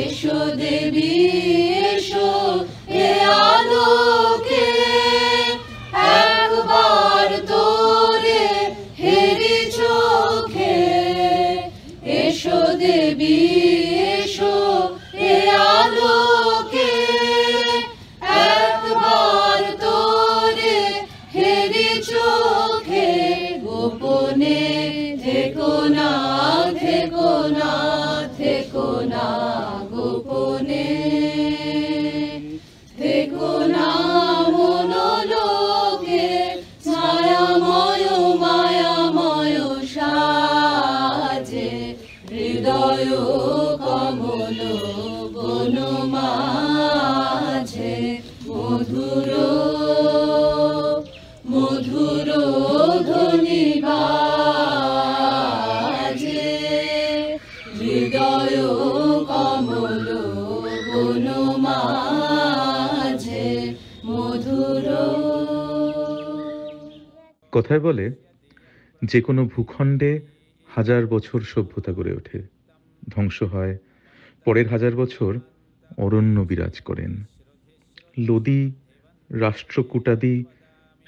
এসো দেবী কথায় বলে যে কোনো ভূখণ্ডে হাজার বছর সভ্যতা গড়ে ওঠে ধ্বংস হয় পরের হাজার বছর অরণ্য বিরাজ করেন লোদি রাষ্ট্রকূটাদি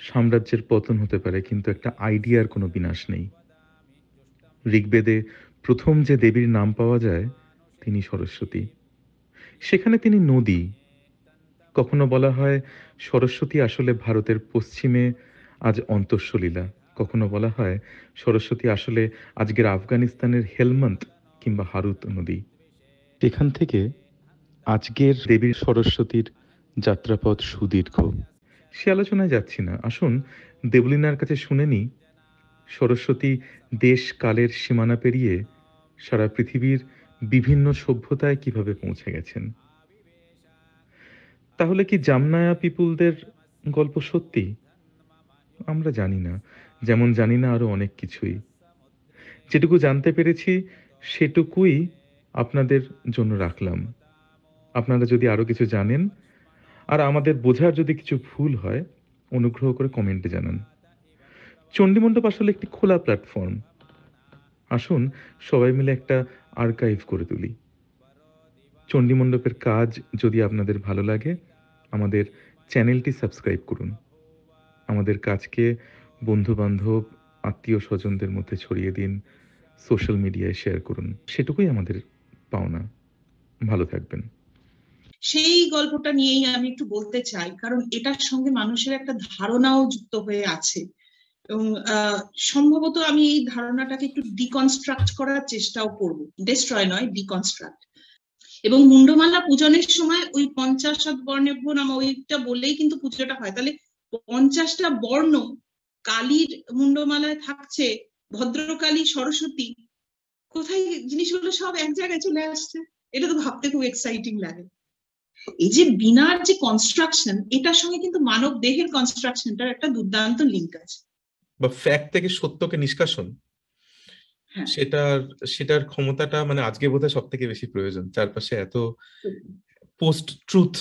সাম্রাজ্যের পতন হতে পারে কিন্তু একটা আইডিয়ার কোনো বিনাশ নেই ঋগ্বেদে প্রথম যে দেবীর নাম পাওয়া যায় তিনি সরস্বতী সেখানে তিনি নদী কখনো বলা হয় সরস্বতী আসলে ভারতের পশ্চিমে আজ অন্তঃসলীলা কখনো বলা হয় সরস্বতী আসলে আজকের আফগানিস্তানের হেলমন্ত কিংবা হারুত নদী এখান থেকে আজকের দেবীর সরস্বতীর যাত্রাপথ সুদীর্ঘ সে আলোচনায় যাচ্ছি না আসুন দেবলিনার কাছে শুনে নি সরস্বতী দেশ কালের সীমানা পেরিয়ে সারা পৃথিবীর বিভিন্ন সভ্যতায় কিভাবে পৌঁছে গেছেন তাহলে কি জামনায়া পিপুলদের গল্প সত্যি আমরা জানি না যেমন জানি না আরও অনেক কিছুই যেটুকু জানতে পেরেছি সেটুকুই আপনাদের জন্য রাখলাম আপনারা যদি আরও কিছু জানেন আর আমাদের বোঝার যদি কিছু ভুল হয় অনুগ্রহ করে কমেন্টে জানান চণ্ডীমণ্ডপ আসলে একটি খোলা প্ল্যাটফর্ম আসুন সবাই মিলে একটা আর্কাইভ করে তুলি চণ্ডীমণ্ডপের কাজ যদি আপনাদের ভালো লাগে আমাদের চ্যানেলটি সাবস্ক্রাইব করুন আমাদের কাজকে বন্ধুবান্ধব আত্মীয় স্বজনদের মধ্যে ছড়িয়ে দিন সোশ্যাল মিডিয়ায় শেয়ার করুন সেটুকুই আমাদের পাওনা ভালো থাকবেন সেই গল্পটা নিয়েই আমি একটু বলতে চাই কারণ এটার সঙ্গে মানুষের একটা ধারণাও যুক্ত হয়ে আছে এবং সম্ভবত আমি এই ধারণাটাকে একটু ডিকনস্ট্রাক্ট করার চেষ্টাও করব ডিস্ট্রয় নয় ডিকনস্ট্রাক্ট এবং মুন্ডমালা পূজনের সময় ওই পঞ্চাশত বর্ণেভ্য নামা ওইটা বললেই কিন্তু পুজোটা হয় তাহলে পঞ্চাশটা বর্ণ কালীর মুন্ডমালায় থাকছে ভদ্রকালী সরস্বতী কোথায় জিনিসগুলো সব এক জায়গায় চলে আসছে এটা তো ভাবতে খুব এক্সাইটিং লাগে এই যে বিনার যে কনস্ট্রাকশন এটার সঙ্গে কিন্তু মানব দেহের কনস্ট্রাকশনটার একটা দুর্দান্ত লিঙ্ক আছে বা ফ্যাক্ট থেকে সত্যকে নিষ্কাশন হ্যাঁ। সেটার সেটার ক্ষমতাটা মানে আজকে বোধহয় সব থেকে বেশি প্রয়োজন চারপাশে এত পোস্ট ট্রুথ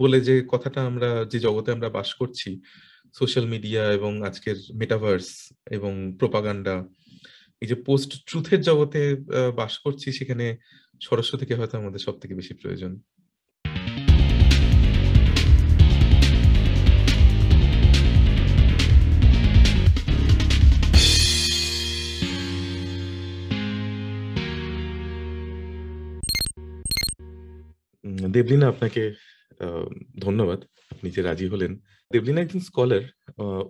বলে যে কথাটা আমরা যে জগতে আমরা বাস করছি সোশ্যাল মিডিয়া এবং আজকের মেটাভার্স এবং প্রোপাগান্ডা এই যে পোস্ট ট্রুথের জগতে বাস করছি সেখানে সরস্বতীকে হয়তো আমাদের সব থেকে বেশি প্রয়োজন দেবলিনা আপনাকে ধন্যবাদ আপনি যে রাজি হলেন দেবলিন একজন স্কলার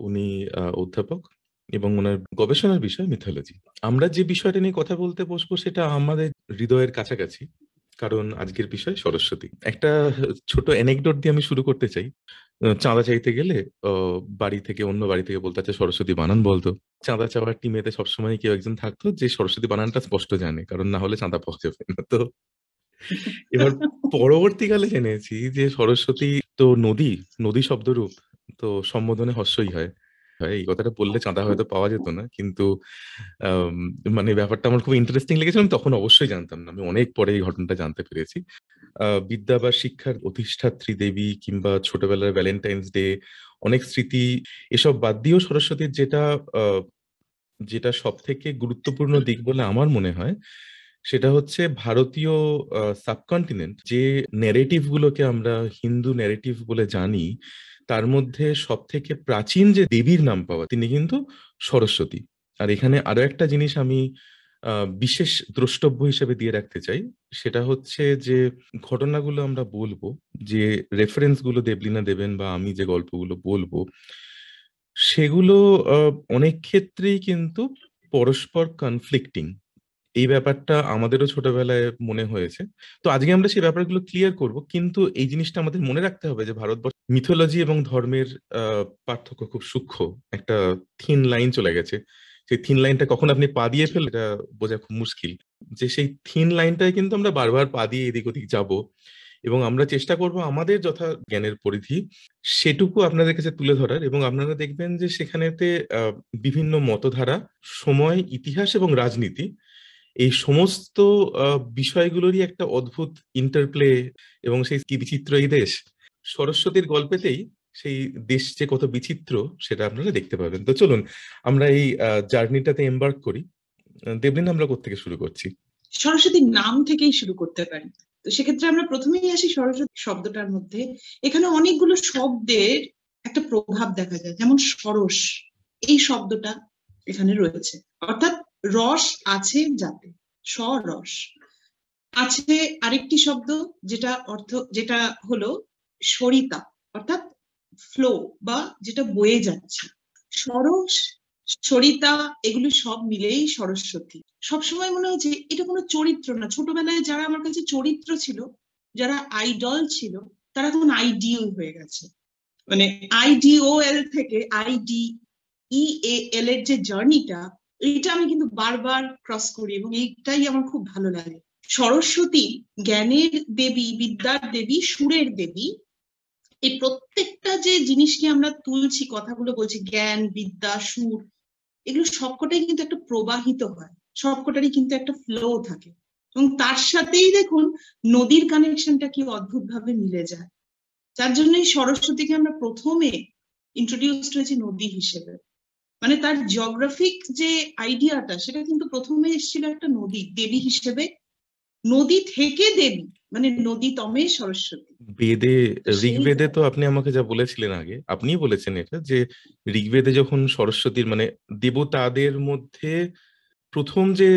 উনি অধ্যাপক এবং ওনার গবেষণার বিষয় মিথোলজি আমরা যে বিষয়টা নিয়ে কথা বলতে বসবো সেটা আমাদের হৃদয়ের কাছাকাছি কারণ আজকের বিষয় সরস্বতী একটা ছোট অ্যানেকডোট দিয়ে আমি শুরু করতে চাই চাঁদা চাইতে গেলে বাড়ি থেকে অন্য বাড়ি থেকে বলতে আছে সরস্বতী বানান বলতো চাঁদা চাওয়ার টিমেতে সবসময় কেউ একজন থাকতো যে সরস্বতী বানানটা স্পষ্ট জানে কারণ না হলে চাঁদা পাওয়া না তো এবার পরবর্তীকালে জেনেছি যে সরস্বতী তো নদী নদী শব্দরূপ তো সম্বোধনে হস্যই হয় এই কথাটা বললে চাঁদা হয়তো পাওয়া যেত না কিন্তু মানে ব্যাপারটা আমার খুব ইন্টারেস্টিং লেগেছিল তখন অবশ্যই জানতাম না আমি অনেক পরে এই ঘটনাটা জানতে পেরেছি বিদ্যা বা শিক্ষার অধিষ্ঠাত্রী দেবী কিংবা ছোটবেলার ভ্যালেন্টাইন্স ডে অনেক স্মৃতি এসব বাদ দিয়েও সরস্বতীর যেটা যেটা সব থেকে গুরুত্বপূর্ণ দিক বলে আমার মনে হয় সেটা হচ্ছে ভারতীয় সাবকন্টিনেন্ট যে ন্যারেটিভ গুলোকে আমরা হিন্দু ন্যারেটিভ বলে জানি তার মধ্যে সব থেকে প্রাচীন যে দেবীর নাম পাওয়া তিনি কিন্তু সরস্বতী আর এখানে আরো একটা জিনিস আমি বিশেষ দ্রষ্টব্য হিসেবে দিয়ে রাখতে চাই সেটা হচ্ছে যে ঘটনাগুলো আমরা বলবো যে রেফারেন্সগুলো দেবলিনা দেবেন বা আমি যে গল্পগুলো বলবো সেগুলো অনেক ক্ষেত্রেই কিন্তু পরস্পর কনফ্লিক্টিং এই ব্যাপারটা আমাদেরও ছোটবেলায় মনে হয়েছে তো আজকে আমরা সেই ব্যাপারগুলো ক্লিয়ার করব কিন্তু এই জিনিসটা আমাদের মনে রাখতে হবে যে ভারতবর্ষ মিথোলজি এবং ধর্মের পার্থক্য খুব সূক্ষ্ম একটা থিন লাইন চলে গেছে সেই থিন লাইনটা কখন আপনি পা দিয়ে ফেল এটা বোঝা খুব মুশকিল যে সেই থিন লাইনটায় কিন্তু আমরা বারবার পা দিয়ে এদিক ওদিক যাব এবং আমরা চেষ্টা করব আমাদের যথা জ্ঞানের পরিধি সেটুকু আপনাদের কাছে তুলে ধরার এবং আপনারা দেখবেন যে সেখানেতে বিভিন্ন মতধারা সময় ইতিহাস এবং রাজনীতি এই সমস্ত বিষয়গুলোরই একটা অদ্ভুত ইন্টারপ্লে এবং সেই কি বিচিত্র এই দেশ সরস্বতীর গল্পেতেই সেই দেশ যে কত বিচিত্র সেটা আপনারা দেখতে পাবেন তো চলুন আমরা এই জার্নিটাতে এম্বার্ক করি দেবলিন আমরা কোথেকে শুরু করছি সরস্বতীর নাম থেকেই শুরু করতে পারি তো সেক্ষেত্রে আমরা প্রথমেই আসি সরস্বতী শব্দটার মধ্যে এখানে অনেকগুলো শব্দের একটা প্রভাব দেখা যায় যেমন সরস এই শব্দটা এখানে রয়েছে অর্থাৎ রস আছে যাতে স্বরস আছে আরেকটি শব্দ যেটা অর্থ যেটা হলো সরিতা অর্থাৎ ফ্লো বা যেটা বয়ে যাচ্ছে সরস সরিতা এগুলো সব মিলেই সরস্বতী সবসময় মনে হয়েছে এটা কোনো চরিত্র না ছোটবেলায় যারা আমার কাছে চরিত্র ছিল যারা আইডল ছিল তারা তখন আইডিও হয়ে গেছে মানে আইডিও এল থেকে আইডি ই এল এর যে জার্নিটা এটা আমি কিন্তু বারবার ক্রস করি এবং এইটাই আমার খুব ভালো লাগে সরস্বতী জ্ঞানের দেবী বিদ্যার দেবী সুরের দেবী এই প্রত্যেকটা যে জিনিসকে আমরা তুলছি কথাগুলো বলছি জ্ঞান বিদ্যা সুর এগুলো সবকটাই কিন্তু একটা প্রবাহিত হয় সবকটারই কিন্তু একটা ফ্লো থাকে এবং তার সাথেই দেখুন নদীর কানেকশনটা কি অদ্ভুত ভাবে মিলে যায় যার জন্য সরস্বতীকে আমরা প্রথমে ইন্ট্রোডিউসড হয়েছি নদী হিসেবে মানে তার জিওগ্রাফিক যে আইডিয়াটা সেটা কিন্তু প্রথমে এসেছিল একটা নদী দেবী হিসেবে নদী থেকে দেবী মানে নদী তমে সরস্বতী বেদে ঋগ্বেদে তো আপনি আমাকে যা বলেছিলেন আগে আপনিই বলেছেন এটা যে ঋগ্বেদে যখন সরস্বতীর মানে দেবতাদের মধ্যে প্রথম যে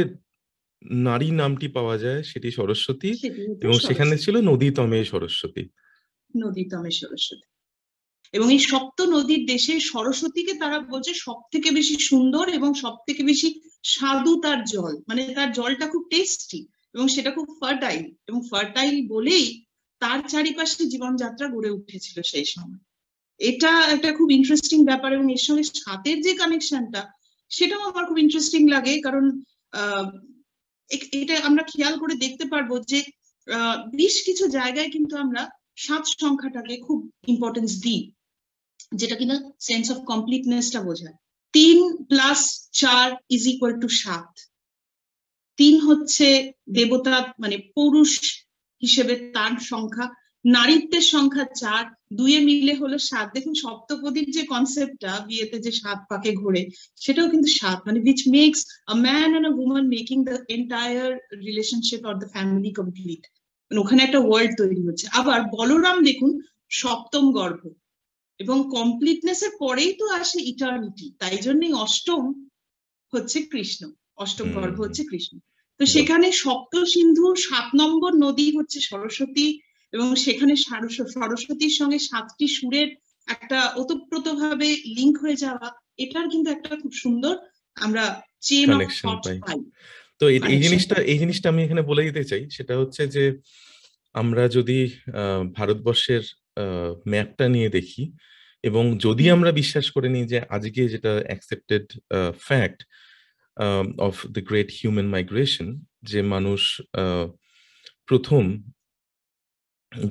নারী নামটি পাওয়া যায় সেটি সরস্বতী এবং সেখানে ছিল নদী তমে সরস্বতী নদী তমে সরস্বতী এবং এই সপ্ত নদীর দেশে সরস্বতীকে তারা বলছে সব থেকে বেশি সুন্দর এবং সব থেকে বেশি স্বাদু তার জল মানে তার জলটা খুব টেস্টি এবং সেটা খুব ফার্টাইল এবং ফার্টাইল বলেই তার চারিপাশে জীবনযাত্রা গড়ে উঠেছিল সেই সময় এটা একটা খুব ইন্টারেস্টিং ব্যাপার এবং এর সঙ্গে সাতের যে কানেকশনটা সেটাও আমার খুব ইন্টারেস্টিং লাগে কারণ এটা আমরা খেয়াল করে দেখতে পারবো যে বেশ কিছু জায়গায় কিন্তু আমরা সাত সংখ্যাটাকে খুব ইম্পর্টেন্স দিই যেটা কিনা সেন্স অফ কমপ্লিটনেসটা বোঝায় তিন প্লাস চার ইজ ইকুয়াল টু সাত তিন হচ্ছে দেবতা মানে পুরুষ হিসেবে তার সংখ্যা নারীত্বের সংখ্যা চার দুয়ে মিলে হলো সাত দেখুন সপ্তপদীর যে কনসেপ্টটা বিয়েতে যে সাত পাকে ঘোরে সেটাও কিন্তু সাত মানে which makes a man and a woman making the entire relationship or the family complete ওখানে একটা ওয়ার্ল্ড তৈরি হচ্ছে আবার বলরাম দেখুন সপ্তম গর্ভ এবং কমপ্লিটনেস এর পরেই তো আসে ইটার্নিটি তাই জন্যই অষ্টম হচ্ছে কৃষ্ণ অষ্টম গর্ভ হচ্ছে কৃষ্ণ তো সেখানে সপ্ত সিন্ধু সাত নম্বর নদী হচ্ছে সরস্বতী এবং সেখানে সরস্বতীর সঙ্গে সাতটি সুরের একটা ওতপ্রোত ভাবে লিঙ্ক হয়ে যাওয়া এটার কিন্তু একটা খুব সুন্দর আমরা তো এই জিনিসটা এই জিনিসটা আমি এখানে বলে দিতে চাই সেটা হচ্ছে যে আমরা যদি ভারতবর্ষের ম্যাপটা নিয়ে দেখি এবং যদি আমরা বিশ্বাস করে নিই যে আজকে যেটা accepted fact of the great human migration যে মানুষ প্রথম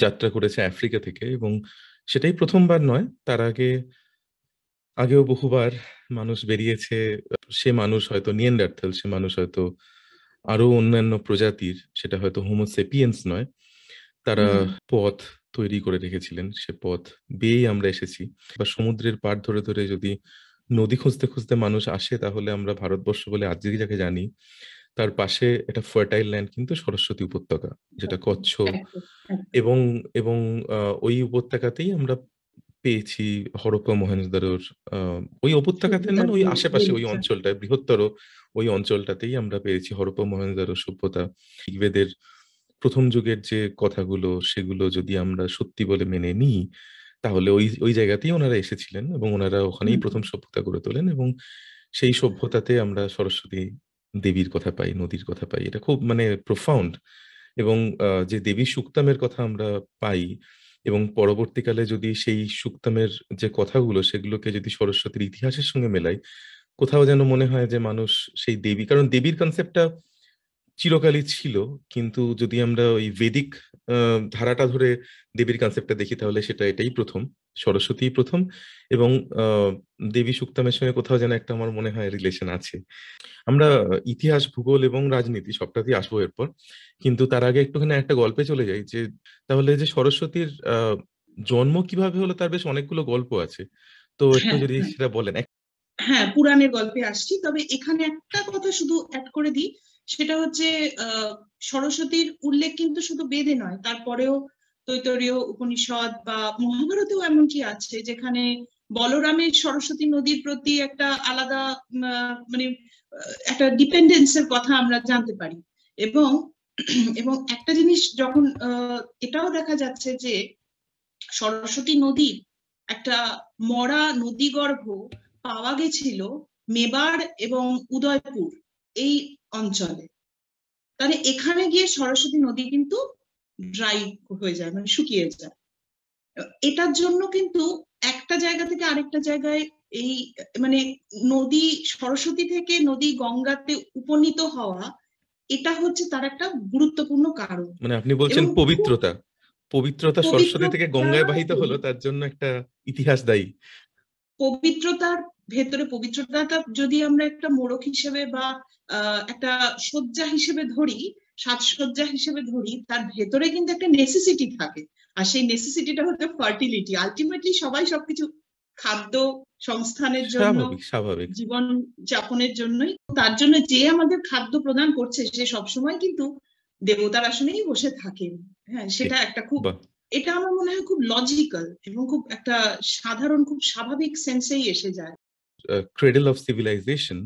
যাত্রা করেছে আফ্রিকা থেকে এবং সেটাই প্রথমবার নয় তার আগে আগেও বহুবার মানুষ বেরিয়েছে সে মানুষ হয়তো নিয়েন্ডার্থাল সে মানুষ হয়তো আরো অন্যান্য প্রজাতির সেটা হয়তো হোমোসেপিয়েন্স নয় তারা পথ তৈরি করে রেখেছিলেন সে পথ বেয়েই আমরা এসেছি বা সমুদ্রের পাড় ধরে ধরে যদি নদী খুঁজতে খুঁজতে মানুষ আসে তাহলে আমরা ভারতবর্ষ বলে আজকে যাকে জানি তার পাশে একটা ফার্টাইল ল্যান্ড কিন্তু সরস্বতী উপত্যকা যেটা কচ্ছ এবং এবং ওই উপত্যকাতেই আমরা পেয়েছি হরপ্পা মহেঞ্জোদারোর ওই উপত্যকাতে না ওই আশেপাশে ওই অঞ্চলটায় বৃহত্তর ওই অঞ্চলটাতেই আমরা পেয়েছি হরপ্পা মহেঞ্জোদারো সভ্যতা ঋগ্বেদের প্রথম যুগের যে কথাগুলো সেগুলো যদি আমরা সত্যি বলে মেনে নিই তাহলে ওই ওই জায়গাতেই ওনারা এসেছিলেন এবং ওনারা ওখানেই প্রথম সভ্যতা গড়ে তোলেন এবং সেই সভ্যতাতে আমরা সরস্বতী দেবীর কথা পাই নদীর কথা পাই এটা খুব মানে প্রফাউন্ড এবং যে দেবী সুক্তামের কথা আমরা পাই এবং পরবর্তীকালে যদি সেই সুক্তামের যে কথাগুলো সেগুলোকে যদি সরস্বতীর ইতিহাসের সঙ্গে মেলাই কোথাও যেন মনে হয় যে মানুষ সেই দেবী কারণ দেবীর কনসেপ্টটা চিরকালই ছিল কিন্তু যদি আমরা ওই বেদিক ধারাটা ধরে দেবীর কনসেপ্টটা দেখি তাহলে সেটা এটাই প্রথম সরস্বতী প্রথম এবং দেবী সুক্তামের সঙ্গে কোথাও যেন একটা আমার মনে হয় রিলেশন আছে আমরা ইতিহাস ভূগোল এবং রাজনীতি সবটাতেই আসবো এরপর কিন্তু তার আগে একটুখানি একটা গল্পে চলে যাই যে তাহলে যে সরস্বতীর জন্ম কিভাবে হলো তার বেশ অনেকগুলো গল্প আছে তো একটু হ্যাঁ, যদি হ্যাঁ। সেটা বলেন হ্যাঁ পুরাণের গল্পে আসছি তবে এখানে একটা কথা শুধু অ্যাড করে দিই সেটা হচ্ছে সরস্বতীর উল্লেখ কিন্তু শুধু বেদে নয় তারপরেও তৈতরীয় উপনিষদ বা মহাভারতেও এমনকি আছে যেখানে বলরামের সরস্বতী নদীর প্রতি একটা আলাদা মানে একটা ডিপেন্ডেন্সের কথা আমরা জানতে পারি এবং এবং একটা জিনিস যখন এটাও দেখা যাচ্ছে যে সরস্বতী নদীর একটা মরা নদীগর্ভ পাওয়া গেছিল মেবার এবং উদয়পুর এই অঞ্চলে তাহলে এখানে গিয়ে সরস্বতী নদী কিন্তু ড্রাই হয়ে যায় মানে শুকিয়ে যায় এটার জন্য কিন্তু একটা জায়গা থেকে আরেকটা জায়গায় এই মানে নদী সরস্বতী থেকে নদী গঙ্গাতে উপনীত হওয়া এটা হচ্ছে তার একটা গুরুত্বপূর্ণ কারণ মানে আপনি বলছেন পবিত্রতা পবিত্রতা সরস্বতী থেকে গঙ্গায় বাহিত হলো তার জন্য একটা ইতিহাস দায়ী পবিত্রতার ভেতরে পবিত্রতাটা যদি আমরা একটা মোড়ক হিসেবে বা একটা শয্যা হিসেবে ধরি সাজসজ্জা হিসেবে ধরি তার ভেতরে কিন্তু একটা নেসেসিটি থাকে আর সেই নেসেসিটিটা হচ্ছে ফার্টিলিটি আলটিমেটলি সবাই সবকিছু খাদ্য সংস্থানের জন্য জীবন যাপনের জন্যই তার জন্য যে আমাদের খাদ্য প্রদান করছে সে সবসময় কিন্তু দেবতার আসনেই বসে থাকেন হ্যাঁ সেটা একটা খুব এটা আমার মনে হয় খুব লজিক্যাল এবং খুব একটা সাধারণ খুব স্বাভাবিক সেন্সেই এসে যায় ক্রেডেল অফ সিভিলাইজেশন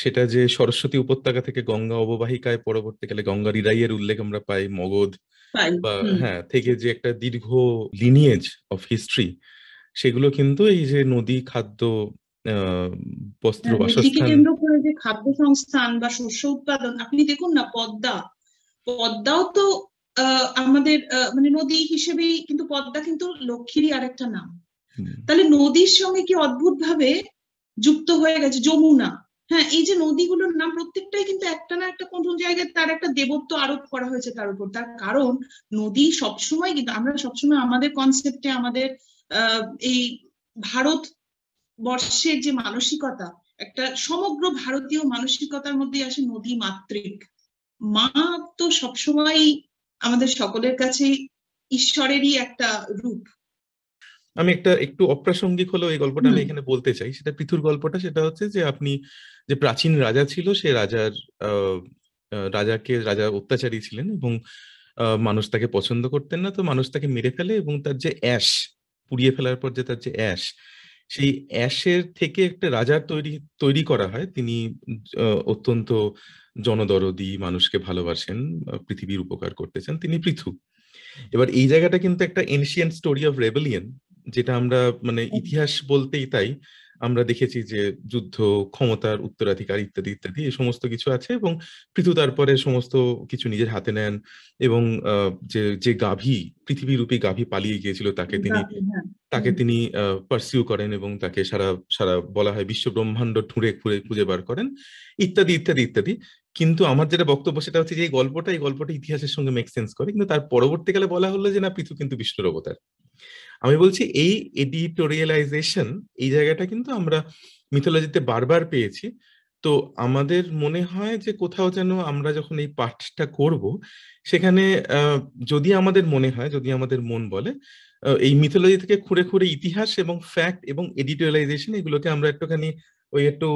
সেটা যে সরস্বতী উপত্যকা থেকে গঙ্গা অববাহিকায় পরবর্তীকালে গঙ্গা রিরাইয়ের উল্লেখ আমরা পাই মগধ বা হ্যাঁ থেকে যে একটা দীর্ঘ লিনিয়েজ অফ হিস্ট্রি সেগুলো কিন্তু এই যে নদী খাদ্য বস্ত্র হ্যাঁ, বাসস্থান কেন্দ্র করে যে খাদ্য সংস্থান বা শস্য উৎপাদন আপনি দেখুন না পদ্মা পদ্মাও তো আমাদের মানে নদী হিসেবে কিন্তু পদ্মা কিন্তু লক্ষ্মীরই আরেকটা নাম তাহলে নদীর সঙ্গে কি অদ্ভুত ভাবে যুক্ত হয়ে গেছে যমুনা হ্যাঁ এই যে নদীগুলোর নাম প্রত্যেকটাই কিন্তু একটা না একটা কোন জায়গায় তার একটা দেবত্ব আরোপ করা হয়েছে তার উপর তার কারণ নদী সবসময় কিন্তু আমরা সবসময় আমাদের কনসেপ্টে আমাদের এই ভারত বর্ষের যে মানসিকতা একটা সমগ্র ভারতীয় মানসিকতার মধ্যে আসে নদী মাতৃক মা তো সবসময় আমাদের সকলের কাছেই ঈশ্বরেরই একটা রূপ আমি একটা একটু অপ্রাসঙ্গিক হলো এই গল্পটা আমি এখানে বলতে চাই সেটা পৃথুর গল্পটা সেটা হচ্ছে যে আপনি যে প্রাচীন রাজা ছিল সে রাজার রাজাকে রাজা অত্যাচারী ছিলেন এবং মানুষ তাকে পছন্দ করতেন না তো মানুষ তাকে মেরে ফেলে এবং তার যে অ্যাশ পুড়িয়ে ফেলার পর যে তার যে অ্যাশ সেই অ্যাশের থেকে একটা রাজার তৈরি তৈরি করা হয় তিনি অত্যন্ত জনদরদি মানুষকে ভালোবাসেন পৃথিবীর উপকার করতেছেন তিনি পৃথু এবার এই জায়গাটা কিন্তু একটা এনশিয়ান স্টোরি অফ রেবেলিয়ন যেটা আমরা মানে ইতিহাস বলতেই তাই আমরা দেখেছি যে যুদ্ধ ক্ষমতার উত্তরাধিকার ইত্যাদি ইত্যাদি এই সমস্ত কিছু আছে এবং পৃথু তারপরে সমস্ত কিছু নিজের হাতে নেন এবং যে যে গাভী পৃথিবীরূপী গাভী পালিয়ে গিয়েছিল তাকে তিনি হ্যাঁ, হ্যাঁ। তাকে তিনি পার্সিউ করেন এবং তাকে সারা সারা বলা হয় বিশ্ব ব্রহ্মাণ্ড ঠুঁড়ে খুঁড়ে খুঁজে বার করেন ইত্যাদি ইত্যাদি ইত্যাদি কিন্তু আমার যেটা বক্তব্য সেটা হচ্ছে যে এই গল্পটা এই গল্পটা ইতিহাসের সঙ্গে মেক সেন্স করে কিন্তু তার পরবর্তীকালে বলা হলো যে না পৃথু কিন্তু বিষ্ণুর অবতার আমি বলছি এই এডিটোরিয়ালাইজেশন এই জায়গাটা কিন্তু আমরা মিথোলজিতে বারবার পেয়েছি তো আমাদের মনে হয় যে কোথাও যেন আমরা যখন এই পাঠটা করব সেখানে যদি আমাদের মনে হয় যদি আমাদের মন বলে এই মিথোলজি থেকে খুঁড়ে খুঁড়ে ইতিহাস এবং ফ্যাক্ট এবং এডিটোরিয়ালাইজেশন এগুলোকে আমরা একটুখানি ওই একটু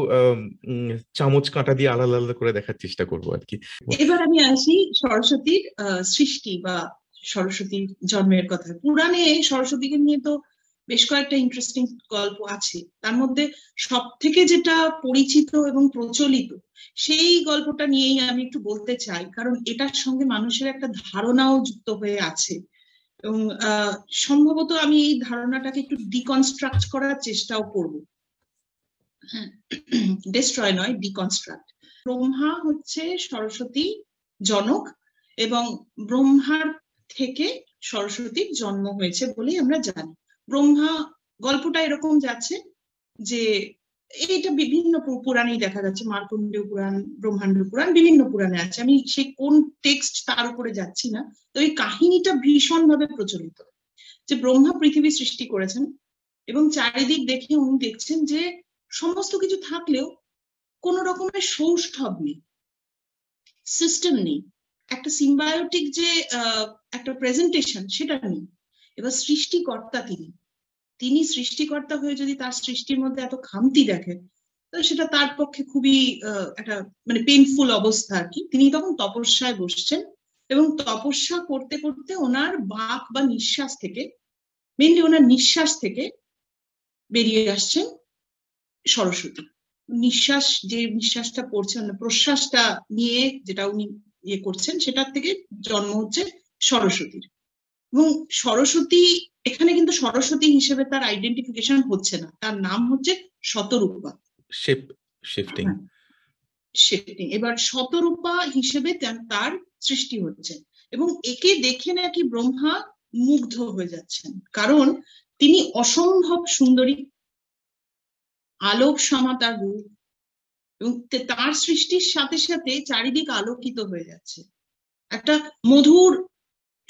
চামচ কাঁটা দিয়ে আলাদা আলাদা করে দেখার চেষ্টা করবো আর কি এবার আমি আসি সরস্বতীর সৃষ্টি বা সরস্বতীর জন্মের কথা পুরাণে সরস্বতীকে নিয়ে তো বেশ কয়েকটা ইন্টারেস্টিং গল্প আছে তার মধ্যে সব থেকে যেটা পরিচিত এবং প্রচলিত সেই গল্পটা নিয়েই আমি একটু বলতে চাই কারণ এটার সঙ্গে মানুষের একটা ধারণাও যুক্ত হয়ে আছে এবং সম্ভবত আমি এই ধারণাটাকে একটু ডিকনস্ট্রাক্ট করার চেষ্টাও করব ডিস্ট্রয় হ্যাঁ, নয় ডিকনস্ট্রাক্ট ব্রহ্মা হচ্ছে সরস্বতী জনক এবং ব্রহ্মার থেকে সরস্বতীর জন্ম হয়েছে বলেই আমরা জানি ব্রহ্মা গল্পটা এরকম যাচ্ছে যে এইটা বিভিন্ন পুরাণেই দেখা যাচ্ছে মার্কণ্ডীয় পুরাণ ব্রহ্মাণ্ড পুরাণ বিভিন্ন পুরাণে আছে আমি সে কোন টেক্সট তার উপরে যাচ্ছি না তো এই কাহিনীটা ভীষণভাবে প্রচলিত যে ব্রহ্মা পৃথিবী সৃষ্টি করেছেন এবং চারিদিক দেখে উনি দেখছেন যে সমস্ত কিছু থাকলেও কোন রকমের সৌষ্ঠব নেই সিস্টেম নেই একটা সিম্বায়োটিক যে একটা প্রেজেন্টেশন সেটা নেই এবার সৃষ্টিকর্তা তিনি তিনি সৃষ্টিকর্তা হয়ে যদি তার সৃষ্টির মধ্যে এত খামতি দেখেন তো সেটা তার পক্ষে খুবই একটা মানে পেনফুল অবস্থা আর কি তিনি তখন তপস্যায় বসছেন এবং তপস্যা করতে করতে ওনার বাক বা নিঃশ্বাস থেকে মেনলি ওনার নিঃশ্বাস থেকে বেরিয়ে আসছেন সরস্বতী নিঃশ্বাস যে নিঃশ্বাসটা পড়ছে মানে প্রশ্বাসটা নিয়ে যেটা উনি ইয়ে করছেন সেটার থেকে জন্ম হচ্ছে সরস্বতীর এবং সরস্বতী এখানে কিন্তু সরস্বতী হিসেবে তার আইডেন্টিফিকেশন হচ্ছে না তার নাম হচ্ছে শতরূপা শিফটিং শিফটিং হ্যাঁ। এবার শতরূপা হিসেবে তার সৃষ্টি হচ্ছে এবং একে দেখে নাকি ব্রহ্মা মুগ্ধ হয়ে যাচ্ছেন কারণ তিনি অসম্ভব সুন্দরী আলোক সমতার রূপ এবং তার সৃষ্টির সাথে সাথে চারিদিক আলোকিত হয়ে যাচ্ছে একটা মধুর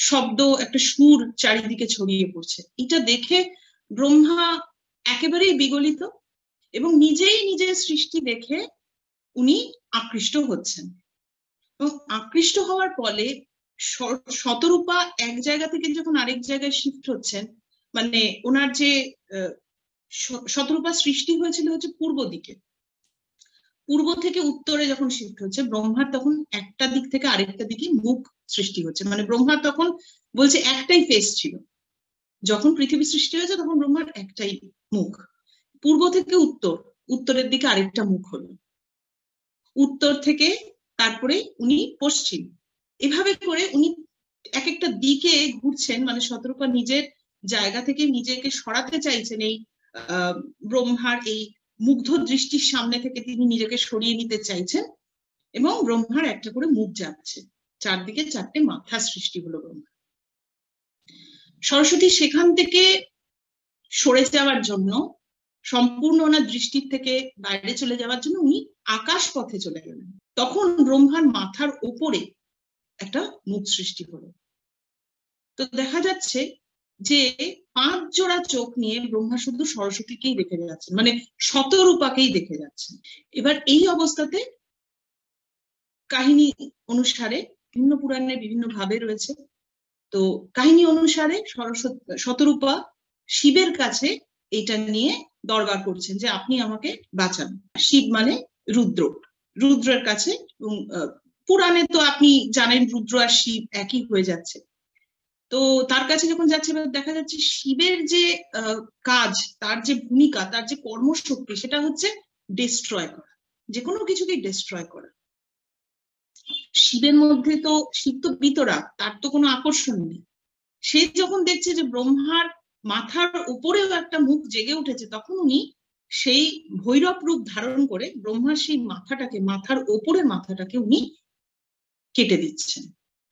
শব্দ একটা সুর চারিদিকে ছড়িয়ে পড়ছে এটা দেখে ব্রহ্মা একেবারেই বিগলিত এবং নিজেই নিজের সৃষ্টি দেখে উনি আকৃষ্ট হচ্ছেন এবং আকৃষ্ট হওয়ার ফলে শতরূপা এক জায়গা থেকে যখন আরেক জায়গায় শিফট হচ্ছেন মানে ওনার যে শতরূপা সৃষ্টি হয়েছিল হচ্ছে পূর্ব দিকে পূর্ব থেকে উত্তরে যখন শিফট হচ্ছে ব্রহ্মার তখন একটা দিক থেকে আরেকটা দিকে মুখ সৃষ্টি হচ্ছে মানে ব্রহ্মার তখন বলছে একটাই ফেস ছিল যখন পৃথিবী সৃষ্টি হয়েছে তখন ব্রহ্মার একটাই মুখ পূর্ব থেকে উত্তর উত্তরের দিকে আরেকটা মুখ হলো উত্তর থেকে তারপরে উনি পশ্চিম এভাবে করে উনি এক একটা দিকে ঘুরছেন মানে সতর্ক নিজের জায়গা থেকে নিজেকে সরাতে চাইছেন এই ব্রহ্মার এই মুগ্ধ দৃষ্টির সামনে থেকে তিনি নিজেকে সরিয়ে নিতে চাইছেন এবং ব্রহ্মার একটা করে মুখ যাচ্ছে চারদিকে চারটে মাথা সৃষ্টি হলো ব্রহ্মা সরস্বতী সেখান থেকে সরে যাওয়ার জন্য সম্পূর্ণ ওনার দৃষ্টির থেকে বাইরে চলে যাওয়ার জন্য উনি আকাশ পথে চলে গেলেন তখন ব্রহ্মার মাথার ওপরে একটা মুখ সৃষ্টি হলো তো দেখা যাচ্ছে যে পাঁচ জোড়া চোখ নিয়ে ব্রহ্মা শুধু সরস্বতীকেই দেখে যাচ্ছেন মানে শতরূপাকেই দেখে যাচ্ছেন এবার এই অবস্থাতে কাহিনী অনুসারে বিভিন্ন পুরাণে বিভিন্ন ভাবে রয়েছে তো কাহিনী অনুসারে সরস্বতী শতরূপা শিবের কাছে এইটা নিয়ে দরবার করছেন যে আপনি আমাকে বাঁচান শিব মানে রুদ্র রুদ্রের কাছে এবং পুরাণে তো আপনি জানেন রুদ্র আর শিব একই হয়ে যাচ্ছে তো তার কাছে যখন যাচ্ছে দেখা যাচ্ছে শিবের যে কাজ তার যে ভূমিকা তার যে কর্মশক্তি সেটা হচ্ছে ডিস্ট্রয় করা যে কোনো কিছুকে ডিস্ট্রয় করা শিবের মধ্যে তো শিব তো বিতরা তার তো কোনো আকর্ষণ নেই সে যখন দেখছে যে ব্রহ্মার মাথার উপরেও একটা মুখ জেগে উঠেছে তখন উনি সেই ভৈরব রূপ ধারণ করে ব্রহ্মার সেই মাথাটাকে মাথার ওপরের মাথাটাকে উনি কেটে দিচ্ছেন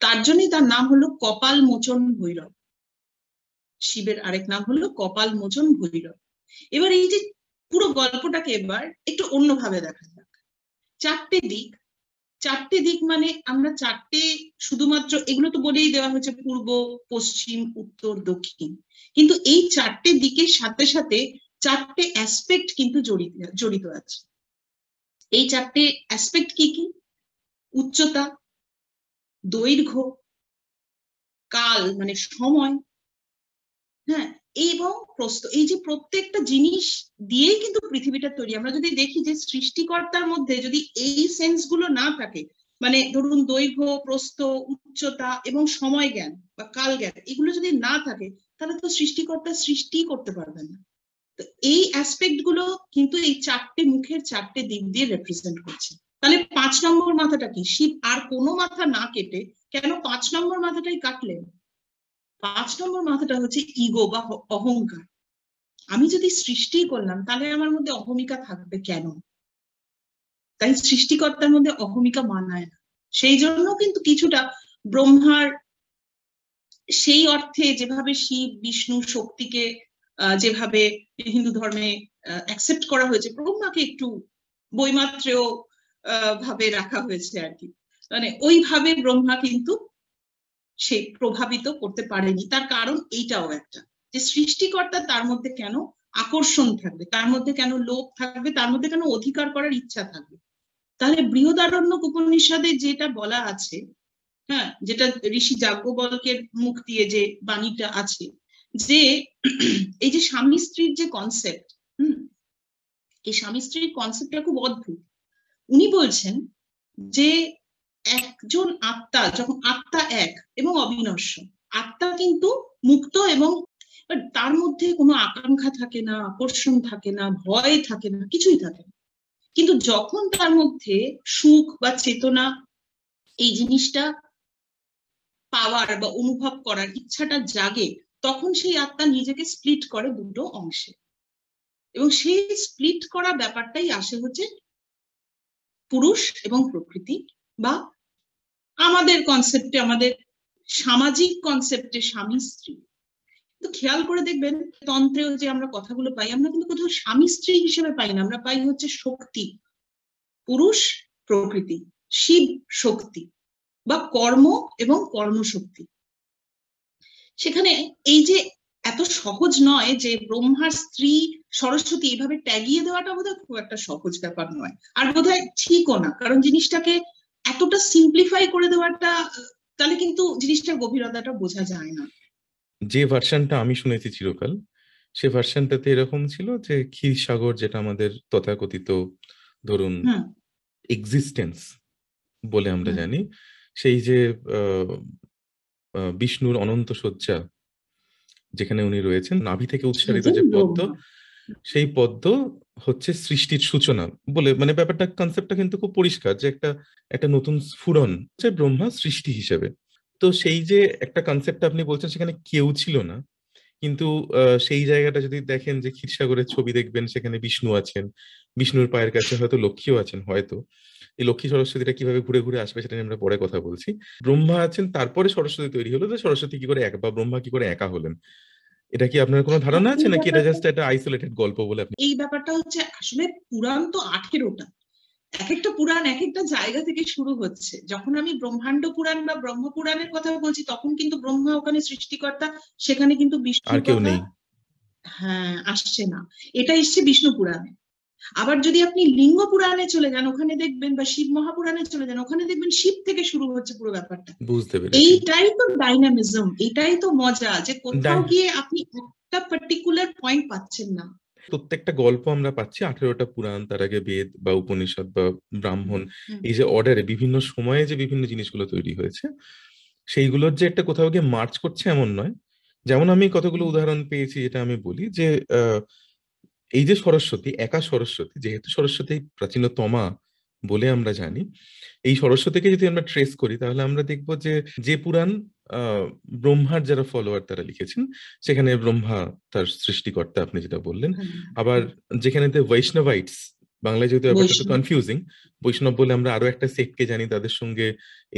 তার জন্যই তার নাম হলো কপাল মোচন ভৈরব শিবের আরেক নাম হলো কপাল মোচন ভৈরব এবার এই যে পুরো গল্পটাকে এবার একটু অন্যভাবে দেখা যাক চারটে দিক চারটে দিক মানে আমরা চারটে শুধুমাত্র এগুলো তো বলেই দেওয়া হয়েছে পূর্ব পশ্চিম উত্তর দক্ষিণ কিন্তু এই চারটে দিকের সাথে সাথে চারটে অ্যাসপেক্ট কিন্তু জড়িত জড়িত আছে এই চারটে অ্যাসপেক্ট কি কি উচ্চতা দৈর্ঘ্য কাল মানে সময় হ্যাঁ এবং প্রস্ত এই যে প্রত্যেকটা জিনিস দিয়েই কিন্তু পৃথিবীটা তৈরি আমরা যদি দেখি যে সৃষ্টিকর্তার মধ্যে যদি এই সেন্স গুলো না থাকে মানে ধরুন দৈর্ঘ্য প্রস্থ উচ্চতা এবং সময় জ্ঞান বা কাল জ্ঞান এগুলো যদি না থাকে তাহলে তো সৃষ্টিকর্তা সৃষ্টি করতে পারবেন না তো এই অ্যাসপেক্ট গুলো কিন্তু এই চারটে মুখের চারটে দিক দিয়ে রেপ্রেজেন্ট করছে তাহলে পাঁচ নম্বর মাথাটা কি শিব আর কোনো মাথা না কেটে কেন পাঁচ নম্বর মাথাটাই কাটলেন পাঁচ নম্বর মাথাটা হচ্ছে ইগো বা অহংকার আমি যদি সৃষ্টি করলাম তাহলে আমার মধ্যে অহমিকা থাকবে কেন তাই সৃষ্টিকর্তার মধ্যে অহমিকা মানায় না সেই জন্য কিন্তু কিছুটা ব্রহ্মার সেই অর্থে যেভাবে শিব বিষ্ণু শক্তিকে যেভাবে হিন্দু ধর্মে অ্যাকসেপ্ট করা হয়েছে ব্রহ্মাকে একটু বইমাত্রেও ভাবে রাখা হয়েছে আর কি মানে ওইভাবে ব্রহ্মা কিন্তু সে প্রভাবিত করতে পারেনি তার কারণ এইটাও একটা যে সৃষ্টিকর্তা তার মধ্যে কেন আকর্ষণ থাকবে তার মধ্যে কেন লোভ থাকবে তার মধ্যে কেন অধিকার করার ইচ্ছা থাকবে তাহলে বৃহদারণ্য উপনিষদে যেটা বলা আছে হ্যাঁ যেটা ঋষি যাজ্ঞবলকের মুখ দিয়ে যে বাণীটা আছে যে এই যে স্বামী স্ত্রীর যে কনসেপ্ট হুম এই স্বামী স্ত্রীর কনসেপ্টটা খুব অদ্ভুত উনি বলছেন যে একজন আত্মা যখন আত্মা এক এবং অবিনশ্য আত্মা কিন্তু মুক্ত এবং তার মধ্যে কোনো আকাঙ্ক্ষা থাকে না আকর্ষণ থাকে না ভয় থাকে না কিছুই থাকে না কিন্তু যখন তার মধ্যে সুখ বা চেতনা এই জিনিসটা পাওয়ার বা অনুভব করার ইচ্ছাটা জাগে তখন সেই আত্মা নিজেকে স্প্লিট করে দুটো অংশে এবং সেই স্প্লিট করা ব্যাপারটাই আসে হচ্ছে পুরুষ এবং প্রকৃতি বা আমাদের কনসেপ্টে আমাদের সামাজিক কনসেপ্টে স্বামী স্ত্রী তো খেয়াল করে দেখবেন তন্ত্রেও যে আমরা কথাগুলো পাই আমরা কিন্তু কোথাও স্বামী স্ত্রী হিসেবে পাই না আমরা পাই হচ্ছে শক্তি পুরুষ প্রকৃতি শিব শক্তি বা কর্ম এবং কর্মশক্তি সেখানে এই যে এত সহজ নয় যে ব্রহ্মার স্ত্রী সরস্বতী এইভাবে ট্যাগিয়ে দেওয়াটা বোধহয় খুব একটা সহজ ব্যাপার নয় আর বোধহয় ঠিকও না কারণ জিনিসটাকে এতটা সিম্পলিফাই করে দেওয়াটা তাহলে কিন্তু জিনিসটার গভীরতাটা বোঝা যায় না যে ভার্সনটা আমি শুনেছি চিরকাল সে ভার্সনটাতে এরকম ছিল যে ক্ষীর সাগর যেটা আমাদের তথাকথিত ধরুন এক্সিস্টেন্স বলে আমরা জানি সেই যে বিষ্ণুর অনন্ত শয্যা যেখানে উনি রয়েছেন নাভি থেকে উচ্চারিত যে পদ্ম সেই পদ্ম হচ্ছে সৃষ্টির সূচনা বলে মানে ব্যাপারটা কনসেপ্টটা কিন্তু খুব পরিষ্কার যে একটা একটা নতুন স্ফুরণ যে ব্রহ্মা সৃষ্টি হিসেবে তো সেই যে একটা কনসেপ্ট আপনি বলছেন সেখানে কেউ ছিল না কিন্তু সেই জায়গাটা যদি দেখেন যে ক্ষীরসাগরের ছবি দেখবেন সেখানে বিষ্ণু আছেন বিষ্ণুর পায়ের কাছে হয়তো লক্ষ্মীও আছেন হয়তো এই লক্ষ্মী সরস্বতীটা কিভাবে ঘুরে ঘুরে আসবে সেটা নিয়ে আমরা পরে কথা বলছি ব্রহ্মা আছেন তারপরে সরস্বতী তৈরি হলো যে সরস্বতী কি করে এক বা ব্রহ্মা কি করে একা হলেন এটা কি আপনার কোনো ধারণা আছে নাকি এটা জাস্ট একটা আইসোলেটেড গল্প বলে আপনি এই ব্যাপারটা হচ্ছে আসলে পুরাণ তো আঠেরোটা এক একটা পুরাণ এক একটা জায়গা থেকে শুরু হচ্ছে যখন আমি ব্রহ্মাণ্ড পুরাণ বা ব্রহ্ম পুরাণের কথা বলছি তখন কিন্তু ব্রহ্মা ওখানে সৃষ্টিকর্তা সেখানে কিন্তু বিষ্ণু আর কেউ নেই হ্যাঁ আসছে না এটা এসছে বিষ্ণু পুরাণে আবার যদি আপনি লিঙ্গ পুরাণে চলে যান ওখানে দেখবেন বা শিব মহাপুরাণে চলে যান ওখানে দেখবেন শিব থেকে শুরু হচ্ছে পুরো ব্যাপারটা বুঝতে এইটাই তো ডাইনামিজম এটাই তো মজা যে কোথাও গিয়ে আপনি একটা পার্টিকুলার পয়েন্ট পাচ্ছেন না প্রত্যেকটা গল্প আমরা পাচ্ছি আঠেরোটা পুরাণ তার আগে বেদ বা উপনিষদ বা ব্রাহ্মণ এই যে অর্ডারে বিভিন্ন সময়ে যে বিভিন্ন জিনিসগুলো তৈরি হয়েছে সেইগুলোর যে একটা কোথাও গিয়ে মার্চ করছে এমন নয় যেমন আমি কতগুলো উদাহরণ পেয়েছি যেটা আমি বলি যে আহ এই যে সরস্বতী একা সরস্বতী যেহেতু সরস্বতী প্রাচীনতমা বলে আমরা জানি এই সরস্বতীকে যদি আমরা ট্রেস করি তাহলে আমরা দেখব যে যে পুরাণ ব্রহ্মার যারা ফলোয়ার তারা লিখেছেন সেখানে ব্রহ্মা তার সৃষ্টিকর্তা আপনি যেটা বললেন আবার যেখানে বৈষ্ণবাইটস বাংলায় যেহেতু ব্যাপারটা কনফিউজিং বৈষ্ণব বলে আমরা আরো একটা সেক্টকে জানি তাদের সঙ্গে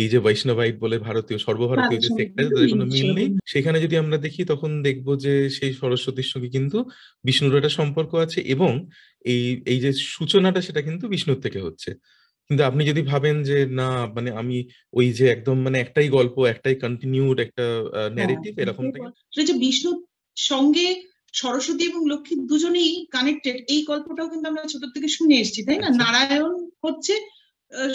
এই যে বৈষ্ণবাইট বলে ভারতীয় সর্বভারতীয় যে সেক্টটা তাদের কোনো মিল নেই সেখানে যদি আমরা দেখি তখন দেখব যে সেই সরস্বতীর সঙ্গে কিন্তু বিষ্ণুর একটা সম্পর্ক আছে এবং এই এই যে সূচনাটা সেটা কিন্তু বিষ্ণুর থেকে হচ্ছে কিন্তু আপনি যদি ভাবেন যে না মানে আমি ওই যে একদম মানে একটাই গল্প একটাই কন্টিনিউড একটা ন্যারেটিভ এরকম যে বিষ্ণুর সঙ্গে সরস্বতী এবং লক্ষ্মী দুজনেই কানেক্টেড এই গল্পটাও কিন্তু আমরা ছোট থেকে শুনে এসেছি তাই না আচ্ছা। নারায়ণ হচ্ছে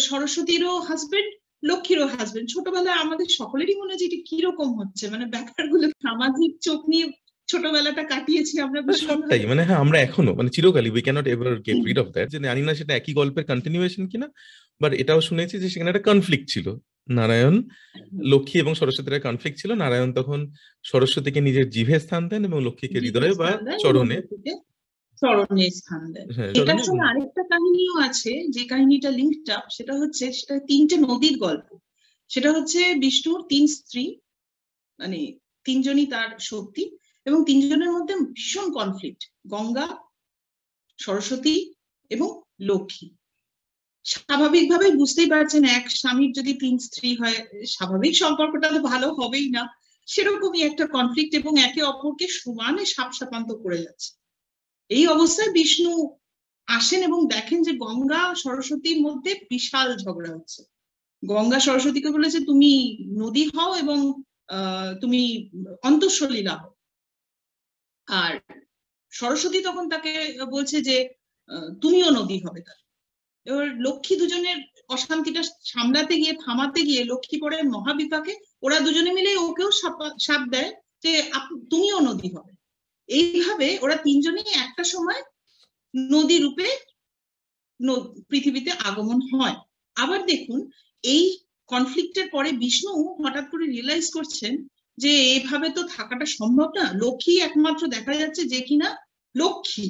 সরস্বতীরও হাজবেন্ড লক্ষ্মীরও হাজবেন্ড ছোটবেলায় আমাদের সকলেরই মনে হয় যে এটা কিরকম হচ্ছে মানে ব্যাপারগুলো সামাজিক চোখ নিয়ে ছোটবেলাটা কাটিয়েছি আমরা সবটাই মানে হ্যাঁ আমরা এখনো মানে চিরকালই we cannot ever get rid of that যে জানি না সেটা একই গল্পের কন্টিনিউয়েশন কিনা বাট এটাও শুনেছি যে সেখানে একটা কনফ্লিক্ট ছিল নারায়ণ লক্ষ্মী এবং সরস্বতীর কনফ্লিক্ট ছিল নারায়ণ তখন সরস্বতীকে নিজের জিভে স্থান দেন এবং লক্ষ্মীকে হৃদয়ে বা চরণে চরণে স্থান দেন হ্যাঁ, আরেকটা কাহিনীও আছে যে কাহিনীটা লিঙ্কটা সেটা হচ্ছে সেটা তিনটে নদীর গল্প সেটা হচ্ছে বিষ্ণুর তিন স্ত্রী মানে তিনজনই তার শক্তি এবং তিনজনের মধ্যে ভীষণ কনফ্লিক্ট গঙ্গা সরস্বতী এবং লক্ষ্মী স্বাভাবিকভাবে বুঝতেই পারছেন এক স্বামীর যদি তিন স্ত্রী হয় স্বাভাবিক সম্পর্কটা তো ভালো হবেই না সেরকমই একটা কনফ্লিক্ট এবং একে অপরকে সমানে সাপ সাপান্ত করে যাচ্ছে এই অবস্থায় বিষ্ণু আসেন এবং দেখেন যে গঙ্গা সরস্বতীর মধ্যে বিশাল ঝগড়া হচ্ছে গঙ্গা সরস্বতীকে বলেছে তুমি নদী হও এবং তুমি অন্তঃসলীলা হও আর সরস্বতী তখন তাকে বলছে যে তুমিও নদী হবে তার এবার লক্ষ্মী দুজনের অশান্তিটা সামলাতে গিয়ে থামাতে গিয়ে লক্ষ্মী পরে মহাবিপাকে ওরা দুজনে মিলে ওকেও সাপ দেয় যে তুমিও নদী হবে এইভাবে ওরা তিনজনেই একটা সময় নদী রূপে পৃথিবীতে আগমন হয় আবার দেখুন এই কনফ্লিক্টের পরে বিষ্ণু হঠাৎ করে রিয়েলাইজ করছেন যে এভাবে তো থাকাটা সম্ভব না লক্ষ্মী একমাত্র দেখা যাচ্ছে যে কিনা লক্ষ্মী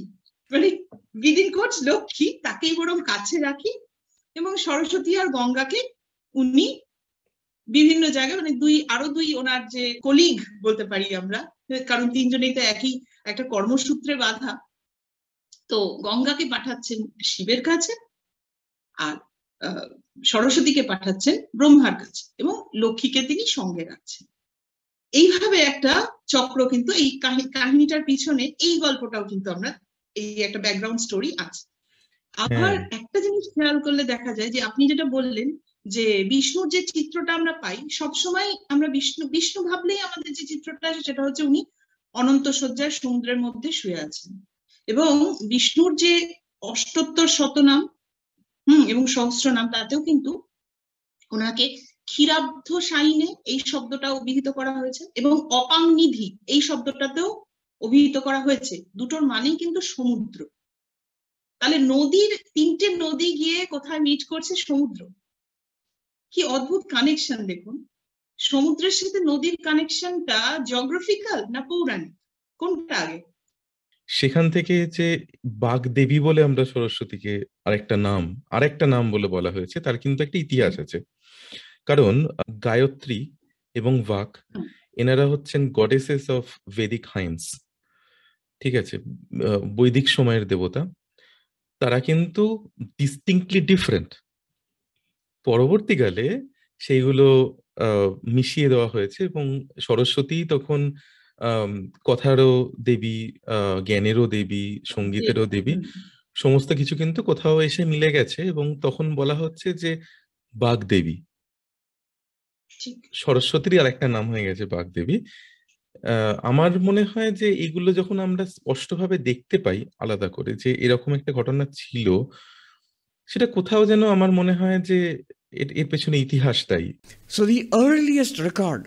মানে বিদিন কোচ লক্ষ্মী তাকেই বরং কাছে রাখি এবং সরস্বতী আর গঙ্গাকে উনি বিভিন্ন জায়গায় মানে দুই আরো দুই ওনার যে কলিগ বলতে পারি আমরা কারণ তিনজনেই তো একই একটা কর্মসূত্রে বাধা তো গঙ্গাকে পাঠাচ্ছেন শিবের কাছে আর সরস্বতীকে পাঠাচ্ছেন ব্রহ্মার কাছে এবং লক্ষ্মীকে তিনি সঙ্গে রাখছেন এইভাবে একটা চক্র কিন্তু এই কাহিনীটার পিছনে এই গল্পটাও কিন্তু আমরা এই একটা ব্যাকগ্রাউন্ড স্টোরি আছে হ্যাঁ। আবার একটা জিনিস খেয়াল করলে দেখা যায় যে আপনি যেটা বললেন যে বিষ্ণুর যে চিত্রটা আমরা পাই সবসময় আমরা বিষ্ণু বিষ্ণু ভাবলেই আমাদের যে চিত্রটা আছে সেটা হচ্ছে উনি অনন্ত শয্যার সমুদ্রের মধ্যে শুয়ে আছেন এবং বিষ্ণুর যে অষ্টোত্তর শতনাম হম এবং সহস্র নাম তাতেও কিন্তু ওনাকে ক্ষীরাব্ধ সাইনে এই শব্দটা অভিহিত করা হয়েছে এবং অপাং নিধি এই শব্দটাতেও অভিহিত করা হয়েছে দুটোর মানেই কিন্তু সমুদ্র তাহলে নদীর তিনটে নদী গিয়ে কোথায় মিট করছে সমুদ্র কি অদ্ভুত কানেকশন দেখুন সমুদ্রের সাথে নদীর কানেকশনটা জিওগ্রাফিক্যাল না পৌরাণিক কোনটা আগে সেখান থেকে যে বাগদেবী বলে আমরা সরস্বতীকে আরেকটা নাম আরেকটা নাম বলে বলা হয়েছে তার কিন্তু একটা ইতিহাস আছে কারণ গায়ত্রী এবং বাক এনারা হচ্ছেন গডেসেস অফ ভেদিক হাইন্স ঠিক আছে বৈদিক সময়ের দেবতা তারা কিন্তু ডিস্টিংক্টলি ডিফারেন্ট পরবর্তীকালে সেইগুলো মিশিয়ে দেওয়া হয়েছে এবং সরস্বতী তখন কথারও দেবী জ্ঞানেরও দেবী সঙ্গীতেরও দেবী সমস্ত কিছু কিন্তু কোথাও এসে মিলে গেছে এবং তখন বলা হচ্ছে যে বাগদেবী সরস্বতীর আর একটা নাম হয়ে গেছে বাগদেবী আমার মনে হয় যে এগুলো যখন আমরা স্পষ্টভাবে দেখতে পাই আলাদা করে যে এরকম একটা ঘটনা ছিল সেটা কোথাও যেন আমার মনে হয় যে এর পেছনে ইতিহাস তাই so the earliest record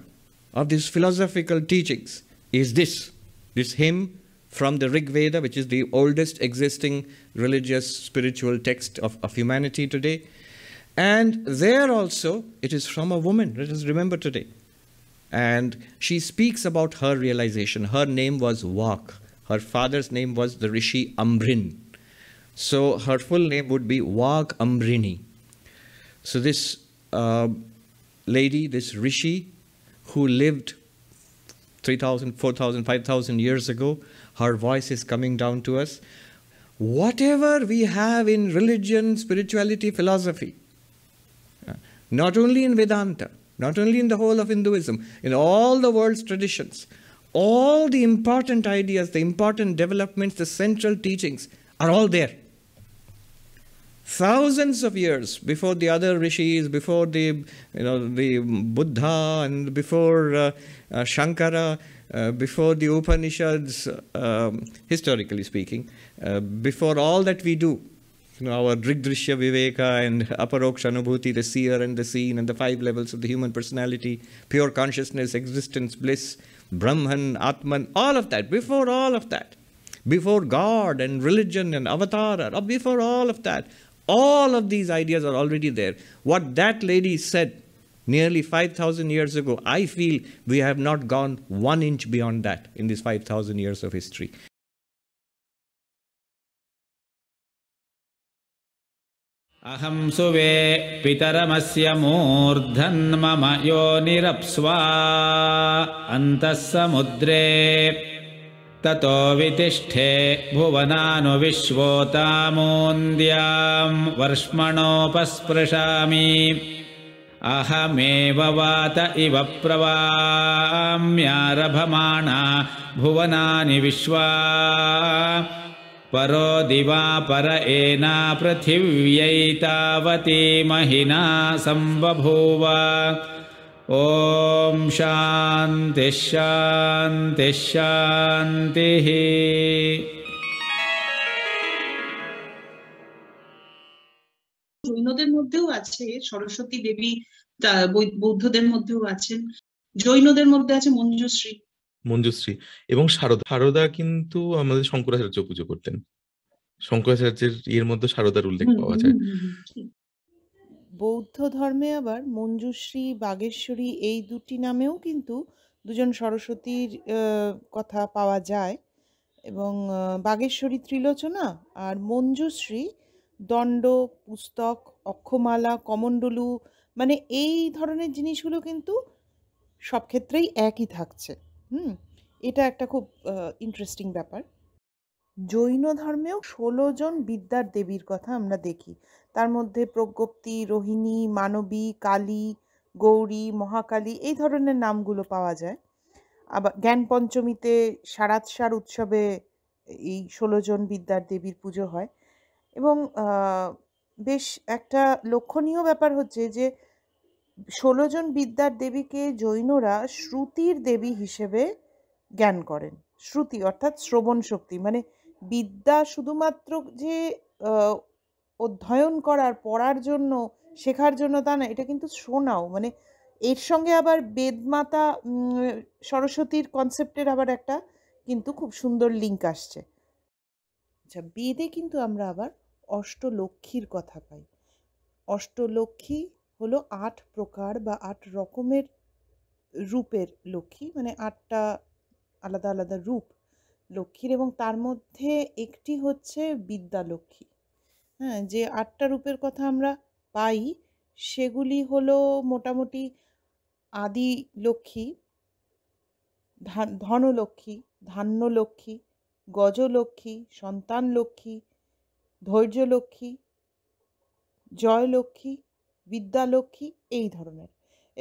of this philosophical teachings is this this hymn from the Rigveda which is the oldest existing religious spiritual text of of humanity today and there also it is from a woman it is remember today And she speaks about her realization. Her name was Vak. Her father's name was the Rishi Ambrin. So her full name would be Vak Ambrini. So this uh, lady, this Rishi, who lived 3,000, 4,000, 5,000 years ago, her voice is coming down to us. Whatever we have in religion, spirituality, philosophy, uh, not only in Vedanta, not only in the whole of Hinduism, in all the world's traditions. All the important ideas, the important developments, the central teachings are all there. Thousands of years before the other rishis, before the, you know, the Buddha and before uh, uh, Shankara, uh, before the Upanishads, um, historically speaking, uh, before all that we do, you know, our Drigdrishya Viveka and Aparoksha Anubhuti, the seer and the seen, and the five levels of the human personality, pure consciousness, existence, bliss, Brahman, Atman, all of that, before all of that, before God and religion and avatara, before all of that, all of these ideas are already there. What that lady said nearly 5,000 years ago, I feel we have not gone one inch beyond that in these 5,000 years of history. अहं सुवे पितरमस्य मूर्धन् मम यो निरप्स्वा अन्तः समुद्रे ततो वितिष्ठे भुवनानु विश्वोतामोऽन्द्याम् वर्ष्मणोपस्पृशामि अहमेव वात इव प्रवाम्यारभमाणा भुवनानि विश्वा परो दिवा पर एना पृथिव्यैतावती महिना सम्बभूव ॐ शान्तिश्शान्तिश्शान्तिः জৈনদের মধ্যেও আছে সরস্বতী দেবী বৌদ্ধদের মধ্যেও আছেন জৈনদের মধ্যে আছে মঞ্জুশ্রী মঞ্জুশ্রী এবং শারদা শারদা কিন্তু আমাদের শঙ্করাচার্য পুজো করতেন শঙ্করাচার্যের এর মধ্যে শারদার উল্লেখ পাওয়া যায় বৌদ্ধ ধর্মে আবার মঞ্জুশ্রী বাগেশ্বরী এই দুটি নামেও কিন্তু দুজন সরস্বতীর কথা পাওয়া যায় এবং বাগেশ্বরী ত্রিলোচনা আর মঞ্জুশ্রী দণ্ড পুস্তক অক্ষমালা কমণ্ডলু মানে এই ধরনের জিনিসগুলো কিন্তু সব ক্ষেত্রেই একই থাকছে হুম এটা একটা খুব ইন্টারেস্টিং ব্যাপার জৈন ধর্মেও ষোলো জন বিদ্যার দেবীর কথা আমরা দেখি তার মধ্যে প্রজ্ঞপ্তি রোহিণী মানবী কালী গৌরী মহাকালী এই ধরনের নামগুলো পাওয়া যায় আবার জ্ঞান পঞ্চমীতে সারাৎসার উৎসবে এই ষোলোজন বিদ্যার দেবীর পুজো হয় এবং বেশ একটা লক্ষণীয় ব্যাপার হচ্ছে যে ষোলোজন বিদ্যার দেবীকে জৈনরা শ্রুতির দেবী হিসেবে জ্ঞান করেন শ্রুতি অর্থাৎ শ্রবণ শক্তি মানে বিদ্যা শুধুমাত্র যে অধ্যয়ন করার পড়ার জন্য শেখার জন্য তা না এটা কিন্তু শোনাও মানে এর সঙ্গে আবার বেদমাতা সরস্বতীর কনসেপ্টের আবার একটা কিন্তু খুব সুন্দর লিঙ্ক আসছে আচ্ছা বেদে কিন্তু আমরা আবার অষ্টলক্ষ্মীর কথা পাই অষ্টলক্ষ্মী হলো আট প্রকার বা আট রকমের রূপের লক্ষ্মী মানে আটটা আলাদা আলাদা রূপ লক্ষ্মীর এবং তার মধ্যে একটি হচ্ছে বিদ্যা লক্ষ্মী হ্যাঁ যে আটটা রূপের কথা আমরা পাই সেগুলি হলো মোটামুটি আদি লক্ষ্মী ধনলক্ষ্মী ধান্যলক্ষ্মী গজলক্ষ্মী সন্তান লক্ষ্মী ধৈর্যলক্ষ্মী জয়লক্ষ্মী বিদ্যালক্ষ্মী এই ধরনের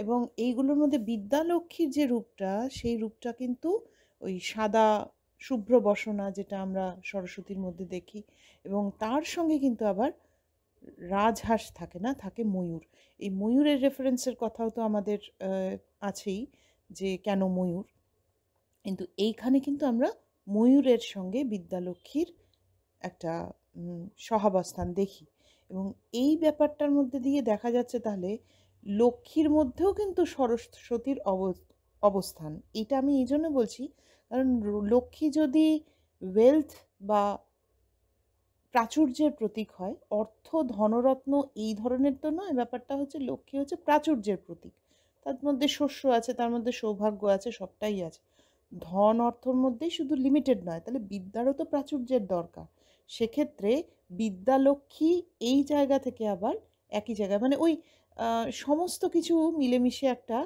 এবং এইগুলোর মধ্যে বিদ্যালক্ষ্মীর যে রূপটা সেই রূপটা কিন্তু ওই সাদা শুভ্র বসনা যেটা আমরা সরস্বতীর মধ্যে দেখি এবং তার সঙ্গে কিন্তু আবার রাজহাঁস থাকে না থাকে ময়ূর এই ময়ূরের রেফারেন্সের কথাও তো আমাদের আছেই যে কেন ময়ূর কিন্তু এইখানে কিন্তু আমরা ময়ূরের সঙ্গে বিদ্যালক্ষ্মীর একটা সহাবস্থান দেখি এবং এই ব্যাপারটার মধ্যে দিয়ে দেখা যাচ্ছে তাহলে লক্ষ্মীর মধ্যেও কিন্তু সরস্বতীর অবস্থান এটা আমি এই জন্য বলছি কারণ লক্ষ্মী যদি ওয়েলথ বা প্রাচুর্যের প্রতীক হয় অর্থ ধনরত্ন এই ধরনের তো নয় ব্যাপারটা হচ্ছে লক্ষ্মী হচ্ছে প্রাচুর্যের প্রতীক তার মধ্যে শস্য আছে তার মধ্যে সৌভাগ্য আছে সবটাই আছে ধন অর্থর মধ্যেই শুধু লিমিটেড নয় তাহলে বিদ্যারও তো প্রাচুর্যের দরকার সেক্ষেত্রে বিদ্যালক্ষ্মী এই জায়গা থেকে আবার একই জায়গায় মানে ওই সমস্ত কিছু মিলেমিশে একটা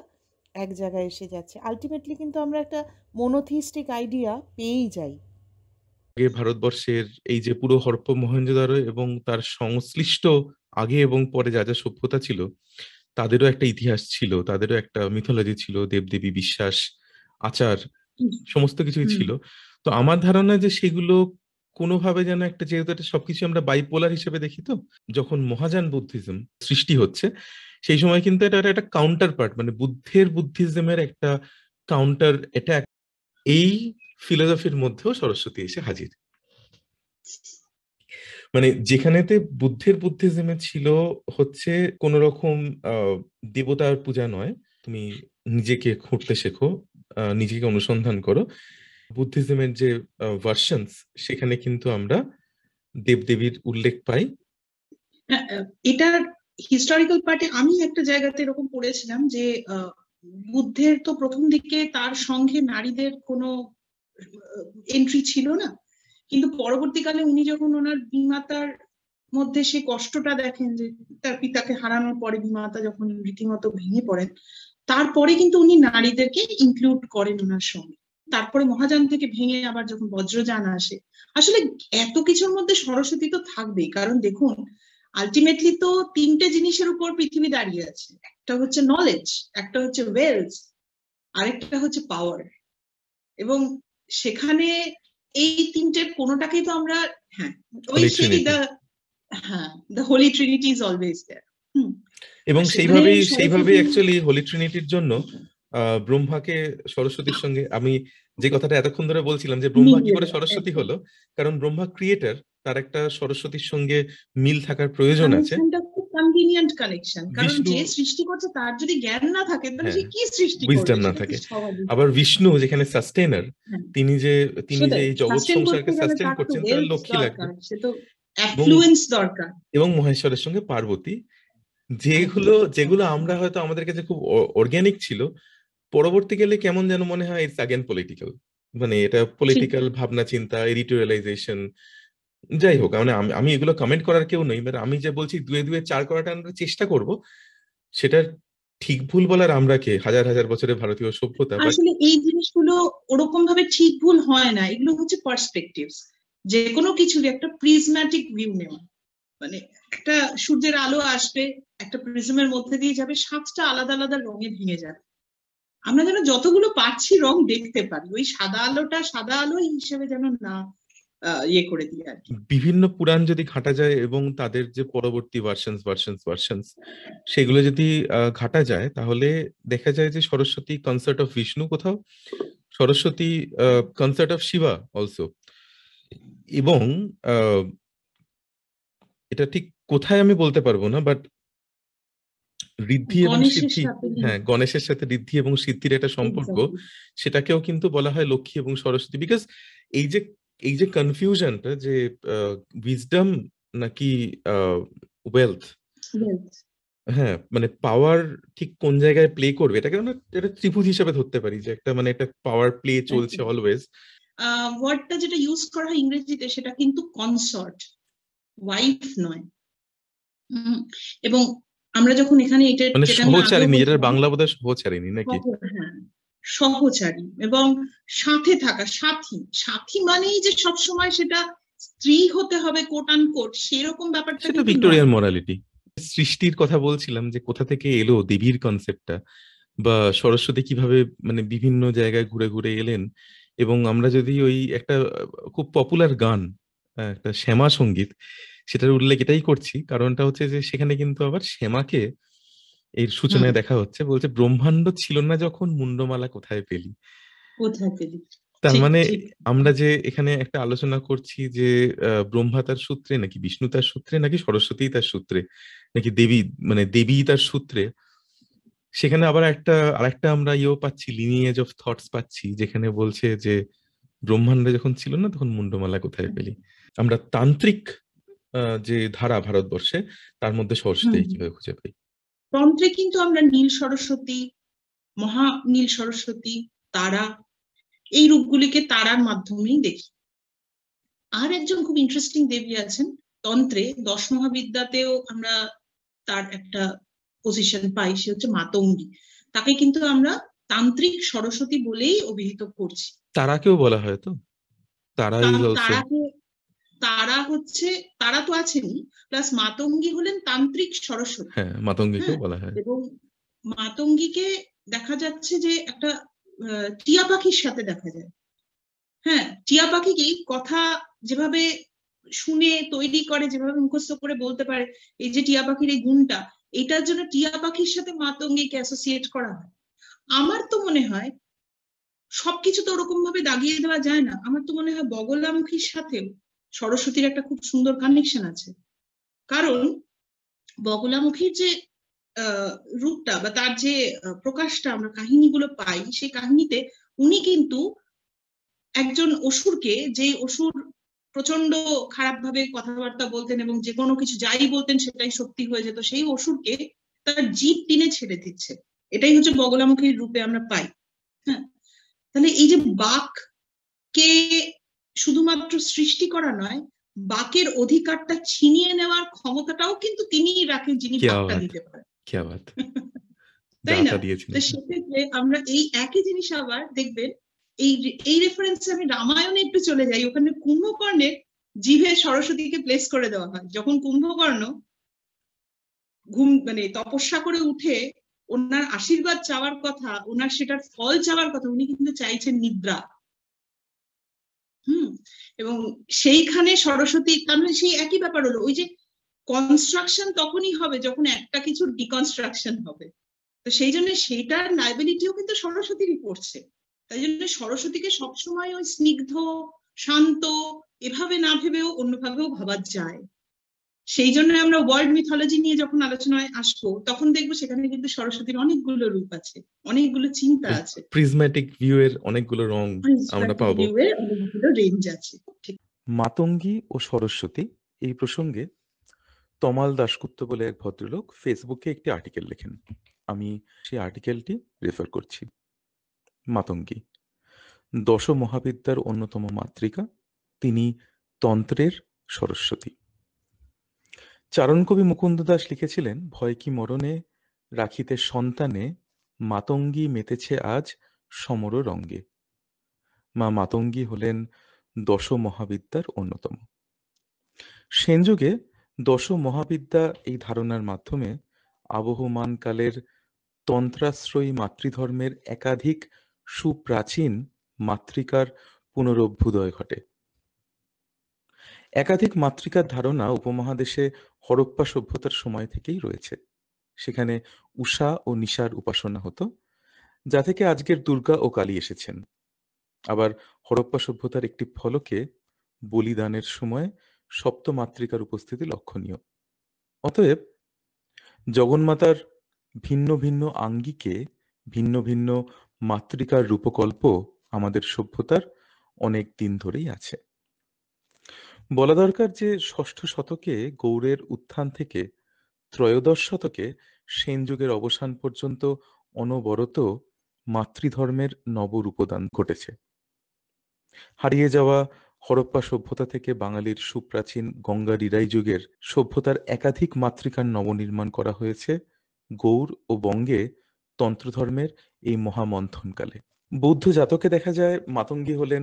এক জায়গায় এসে যাচ্ছে আলটিমেটলি কিন্তু আমরা একটা মনোথিস্টিক আইডিয়া পেয়েই যাই আগে ভারতবর্ষের এই যে পুরো হরপ্প মহেঞ্জোদারো এবং তার সংশ্লিষ্ট আগে এবং পরে যা যা সভ্যতা ছিল তাদেরও একটা ইতিহাস ছিল তাদেরও একটা মিথোলজি ছিল দেবদেবী বিশ্বাস আচার সমস্ত কিছুই ছিল তো আমার ধারণা যে সেগুলো কোনোভাবে যেন একটা যেহেতু এটা সবকিছু আমরা বাইপোলার হিসেবে দেখি তো যখন মহাযান বুদ্ধিজম সৃষ্টি হচ্ছে সেই সময় কিন্তু এটা একটা কাউন্টার পার্ট মানে বুদ্ধের বুদ্ধিজমের একটা কাউন্টার এটা এই ফিলোসফির মধ্যেও সরস্বতী এসে হাজির মানে যেখানেতে বুদ্ধের বুদ্ধিজমে ছিল হচ্ছে কোন রকম দেবতার পূজা নয় তুমি নিজেকে খুঁড়তে শেখো নিজেকে অনুসন্ধান করো বুদ্ধিজমের যে ভার্সনস সেখানে কিন্তু আমরা দেবদেবীর উল্লেখ পাই হ্যাঁ, এটার হিস্টোরিক্যাল পার্টে আমি একটা জায়গাতে এরকম পড়েছিলাম যে বুদ্ধের তো প্রথম দিকে তার সঙ্গে নারীদের কোনো এন্ট্রি ছিল না কিন্তু পরবর্তীকালে উনি যখন ওনার বিমাতার মধ্যে সে কষ্টটা দেখেন যে তার পিতাকে হারানোর পরে বিমাতা যখন রীতিমতো ভেঙে পড়েন তারপরে কিন্তু উনি নারীদেরকে ইনক্লুড করেন ওনার সঙ্গে তারপরে মহাযান থেকে ভেঙে আবার যখন বজ্রযান আসে আসলে এত কিছুর মধ্যে সরস্বতী তো থাকবেই কারণ দেখুন আলটিমেটলি তো তিনটে জিনিসের উপর পৃথিবী দাঁড়িয়ে আছে একটা হচ্ছে নলেজ একটা হচ্ছে ওয়েলথ আরেকটা হচ্ছে পাওয়ার এবং সেখানে এই তিনটের কোনোটাকেই তো আমরা হ্যাঁ ওই সেই হ্যাঁ the holy trinity is always there এবং সেইভাবেই সেইভাবেই অ্যাকচুয়ালি হোলি ট্রিনিটির জন্য ব্রহ্মাকে সরস্বতীর সঙ্গে আমি যে কথাটা এতক্ষণ ধরে বলছিলাম যে ব্রহ্মা কি করে সরস্বতী হলো কারণ ব্রহ্মা ক্রিয়েটার তার একটা সরস্বতীর সঙ্গে মিল থাকার প্রয়োজন আছে তার যদি হ্যাঁ, আবার বিষ্ণু যেখানে সাস্টেনার হ্যাঁ। তিনি যে তিনি যে এই জগৎ সংসারকে সাস্টেন করছেন তার লক্ষ্মী দরকার এবং মহেশ্বরের সঙ্গে পার্বতী যেগুলো যেগুলো আমরা হয়তো আমাদের কাছে খুব অর্গ্যানিক ছিল পরবর্তীকালে কেমন যেন মনে হয় ইটস আগেন পলিটিক্যাল মানে এটা পলিটিক্যাল ভাবনা চিন্তা এডিটোরিয়ালাইজেশন যাই হোক মানে আমি এগুলো কমেন্ট করার কেউ নই বাট আমি যে বলছি দুয়ে দুয়ে চার করাটা আমরা চেষ্টা করব সেটা ঠিক ভুল বলার আমরা কে হাজার হাজার বছরের ভারতীয় সভ্যতা আসলে এই জিনিসগুলো ওরকম ভাবে ঠিক ভুল হয় না এগুলো হচ্ছে পার্সপেক্টিভস যে কোনো কিছুর একটা প্রিজম্যাটিক ভিউ নেওয়া মানে একটা সূর্যের আলো আসবে একটা প্রিজমের মধ্যে দিয়ে যাবে সাতটা আলাদা আলাদা রঙে ভেঙে যাবে আমরা যেন যতগুলো পারছি রং দেখতে পারি ওই সাদা আলোটা সাদা আলো হিসেবে যেন না ইয়ে করে আর বিভিন্ন পুরাণ যদি ঘাটা যায় এবং তাদের যে পরবর্তী ভার্সনস ভার্সন ভার্সন সেগুলো যদি ঘাটা যায় তাহলে দেখা যায় যে সরস্বতী কনসার্ট অফ বিষ্ণু কোথাও Saraswati consort of Shiva also এবং এটা ঠিক কোথায় আমি বলতে পারবো না বাট ঋদ্ধি এবং সিদ্ধি হ্যাঁ গণেশের সাথে ঋদ্ধি এবং সিদ্ধির একটা সম্পর্ক সেটাকেও কিন্তু বলা হয় লক্ষ্মী এবং সরস্বতী বিকজ এই যে এই যে কনফিউশনটা যে উইজডম নাকি ওয়েলথ হ্যাঁ মানে পাওয়ার ঠিক কোন জায়গায় প্লে করবে এটাকে আমরা এটা ত্রিভুজ হিসেবে ধরতে পারি যে একটা মানে একটা পাওয়ার প্লে চলছে অলওয়েজ ওয়ার্ডটা যেটা ইউজ করা হয় ইংরেজিতে সেটা কিন্তু কনসর্ট ওয়াইফ নয় এবং আমরা যখন এখানে এটা মানে সহচারী বাংলা বোধ সহচারিণী নাকি হ্যাঁ, সহচারী এবং সাথে থাকা সাথী সাথী মানেই যে সব সময় সেটা স্ত্রী হতে হবে কোট আন কোট সেরকম ব্যাপারটা সেটা ভিক্টোরিয়ান মোরালিটি সৃষ্টির কথা বলছিলাম যে কোথা থেকে এলো দেবীর কনসেপ্টটা বা সরস্বতী কিভাবে মানে বিভিন্ন জায়গায় ঘুরে ঘুরে এলেন এবং আমরা যদি ওই একটা খুব পপুলার গান একটা শ্যামা সঙ্গীত সেটার উল্লেখ এটাই করছি কারণটা হচ্ছে যে সেখানে কিন্তু আবার শ্যামাকে এর সূচনায় দেখা হচ্ছে বলছে ব্রহ্মাণ্ড ছিল না যখন মুন্ডমালা কোথায় পেলি কোথায় পেলি তার মানে আমরা যে এখানে একটা আলোচনা করছি যে ব্রহ্মা তার সূত্রে নাকি বিষ্ণু তার সূত্রে নাকি সরস্বতী তার সূত্রে নাকি দেবী মানে দেবী তার সূত্রে সেখানে আবার একটা আরেকটা আমরা ইয়েও পাচ্ছি লিনিয়েজ অফ থটস পাচ্ছি যেখানে বলছে যে ব্রহ্মাণ্ড যখন ছিল না তখন মুন্ডমালা কোথায় পেলি আমরা তান্ত্রিক যে ধারা ভারতবর্ষে তার মধ্যে সরস্বতী কিভাবে খুঁজে পাই তন্ত্রে কিন্তু আমরা নীল সরস্বতী মহা নীল সরস্বতী তারা এই রূপগুলিকে তারার মাধ্যমেই দেখি আর একজন খুব ইন্টারেস্টিং দেবী আছেন তন্ত্রে দশ মহাবিদ্যাতেও আমরা তার একটা পজিশন পাই সে হচ্ছে মাতঙ্গী তাকে কিন্তু আমরা তান্ত্রিক সরস্বতী বলেই অভিহিত করছি তারাকেও বলা হয় তো তারা তারা হচ্ছে তারা তো আছেনই প্লাস মাতঙ্গী হলেন তান্ত্রিক সরস্বতী হ্যাঁ, হ্যাঁ, বলা হয় এবং মাতঙ্গীকে দেখা যাচ্ছে যে একটা টিয়া পাখির সাথে দেখা যায় হ্যাঁ টিয়া পাখিকেই কথা যেভাবে শুনে তৈরি করে যেভাবে মুখস্থ করে বলতে পারে এই যে টিয়া পাখির এই গুণটা এটার জন্য টিয়া পাখির সাথে মাতঙ্গীকে অ্যাসোসিয়েট করা হয় আমার তো মনে হয় সবকিছু তো ওরকম ভাবে দাগিয়ে দেওয়া যায় না আমার তো মনে হয় বগলামুখীর সাথেও সরস্বতীর একটা খুব সুন্দর কানেকশন আছে কারণ বগলামুখীর যে রূপটা বা তার যে প্রকাশটা আমরা কাহিনীগুলো পাই সেই কাহিনীতে উনি কিন্তু একজন অসুরকে যে অসুর প্রচন্ড খারাপভাবে কথাবার্তা বলতেন এবং যে কোনো কিছু যাই বলতেন সেটাই সত্যি হয়ে যেত সেই অসুরকে তার জীব টিনে ছেড়ে দিচ্ছে এটাই হচ্ছে বগলামুখীর রূপে আমরা পাই হ্যাঁ তাহলে এই যে বাক কে শুধুমাত্র সৃষ্টি করা নয় বাকের অধিকারটা ছিনিয়ে নেওয়ার ক্ষমতাটাও কিন্তু তিনিই রাখেন যিনি দিতে তাই না তো সেক্ষেত্রে আমরা এই একই জিনিস আবার দেখবেন এই এই রেফারেন্সে আমি রামায়ণে একটু চলে যাই ওখানে কুম্ভকর্ণের জিভে সরস্বতীকে প্লেস করে দেওয়া হয় যখন কুম্ভকর্ণ ঘুম মানে তপস্যা করে উঠে ওনার আশীর্বাদ চাওয়ার কথা ওনার সেটার ফল চাওয়ার কথা উনি কিন্তু চাইছেন নিদ্রা হুম এবং সেইখানে সরস্বতী কারণ মানে সেই একই ব্যাপার হলো ওই যে কনস্ট্রাকশন তখনই হবে যখন একটা কিছু ডিকনস্ট্রাকশন হবে তো সেই জন্য সেইটার লাইবিলিটিও কিন্তু সরস্বতীরই পড়ছে তাই জন্য সরস্বতীকে সবসময় ওই স্নিগ্ধ শান্ত এভাবে না ভেবেও অন্যভাবেও ভাবা যায় সেই জন্য আমরা ওয়ার্ল্ড মিথোলজি নিয়ে যখন আলোচনায় আসবো তখন দেখবো সেখানে কিন্তু সরস্বতীর অনেকগুলো রূপ আছে অনেকগুলো চিন্তা আছে প্রিজমেটিক ভিউ এর অনেকগুলো রং আমরা পাবো অনেকগুলো রেঞ্জ আছে মাতঙ্গী ও সরস্বতী এই প্রসঙ্গে তমাল দাশগুপ্ত বলে এক ভদ্রলোক ফেসবুকে একটি আর্টিকেল লেখেন আমি সেই আর্টিকেলটি রেফার করছি মাতঙ্গী দশ মহাবিদ্যার অন্যতম মাতৃকা তিনি তন্ত্রের সরস্বতী চারণ কবি মুকুন্দ দাস লিখেছিলেন ভয় কি মরণে রাখিতে সন্তানে মাতঙ্গী মেতেছে আজ সমর রঙ্গে মা মাতঙ্গী হলেন দশ মহাবিদ্যার অন্যতম সেনযুগে দশ মহাবিদ্যা এই ধারণার মাধ্যমে আবহমান কালের তন্ত্রাশ্রয়ী মাতৃধর্মের একাধিক সুপ্রাচীন মাতৃকার পুনরভ্যুদয় ঘটে একাধিক মাতৃকার ধারণা উপমহাদেশে হরপ্পা সভ্যতার সময় থেকেই রয়েছে সেখানে উষা ও নিশার উপাসনা হতো যা থেকে আজকের দুর্গা ও কালী এসেছেন আবার হরপ্পা সভ্যতার একটি ফলকে বলিদানের সময় সপ্তমাতৃকার উপস্থিতি লক্ষণীয় অতএব জগন্মাতার ভিন্ন ভিন্ন আঙ্গিকে ভিন্ন ভিন্ন মাতৃকার রূপকল্প আমাদের সভ্যতার অনেক দিন ধরেই আছে বলা দরকার যে ষষ্ঠ শতকে গৌড়ের উত্থান থেকে ত্রয়োদশ শতকে সেন যুগের অবসান পর্যন্ত অনবরত মাতৃধর্মের নবরূপদান ঘটেছে হারিয়ে যাওয়া হরপ্পা সভ্যতা থেকে বাঙালির সুপ্রাচীন গঙ্গা রিরাই যুগের সভ্যতার একাধিক মাতৃকার নবনির্মাণ করা হয়েছে গৌর ও বঙ্গে তন্ত্রধর্মের এই মহামন্থনকালে বৌদ্ধ জাতকে দেখা যায় মাতঙ্গী হলেন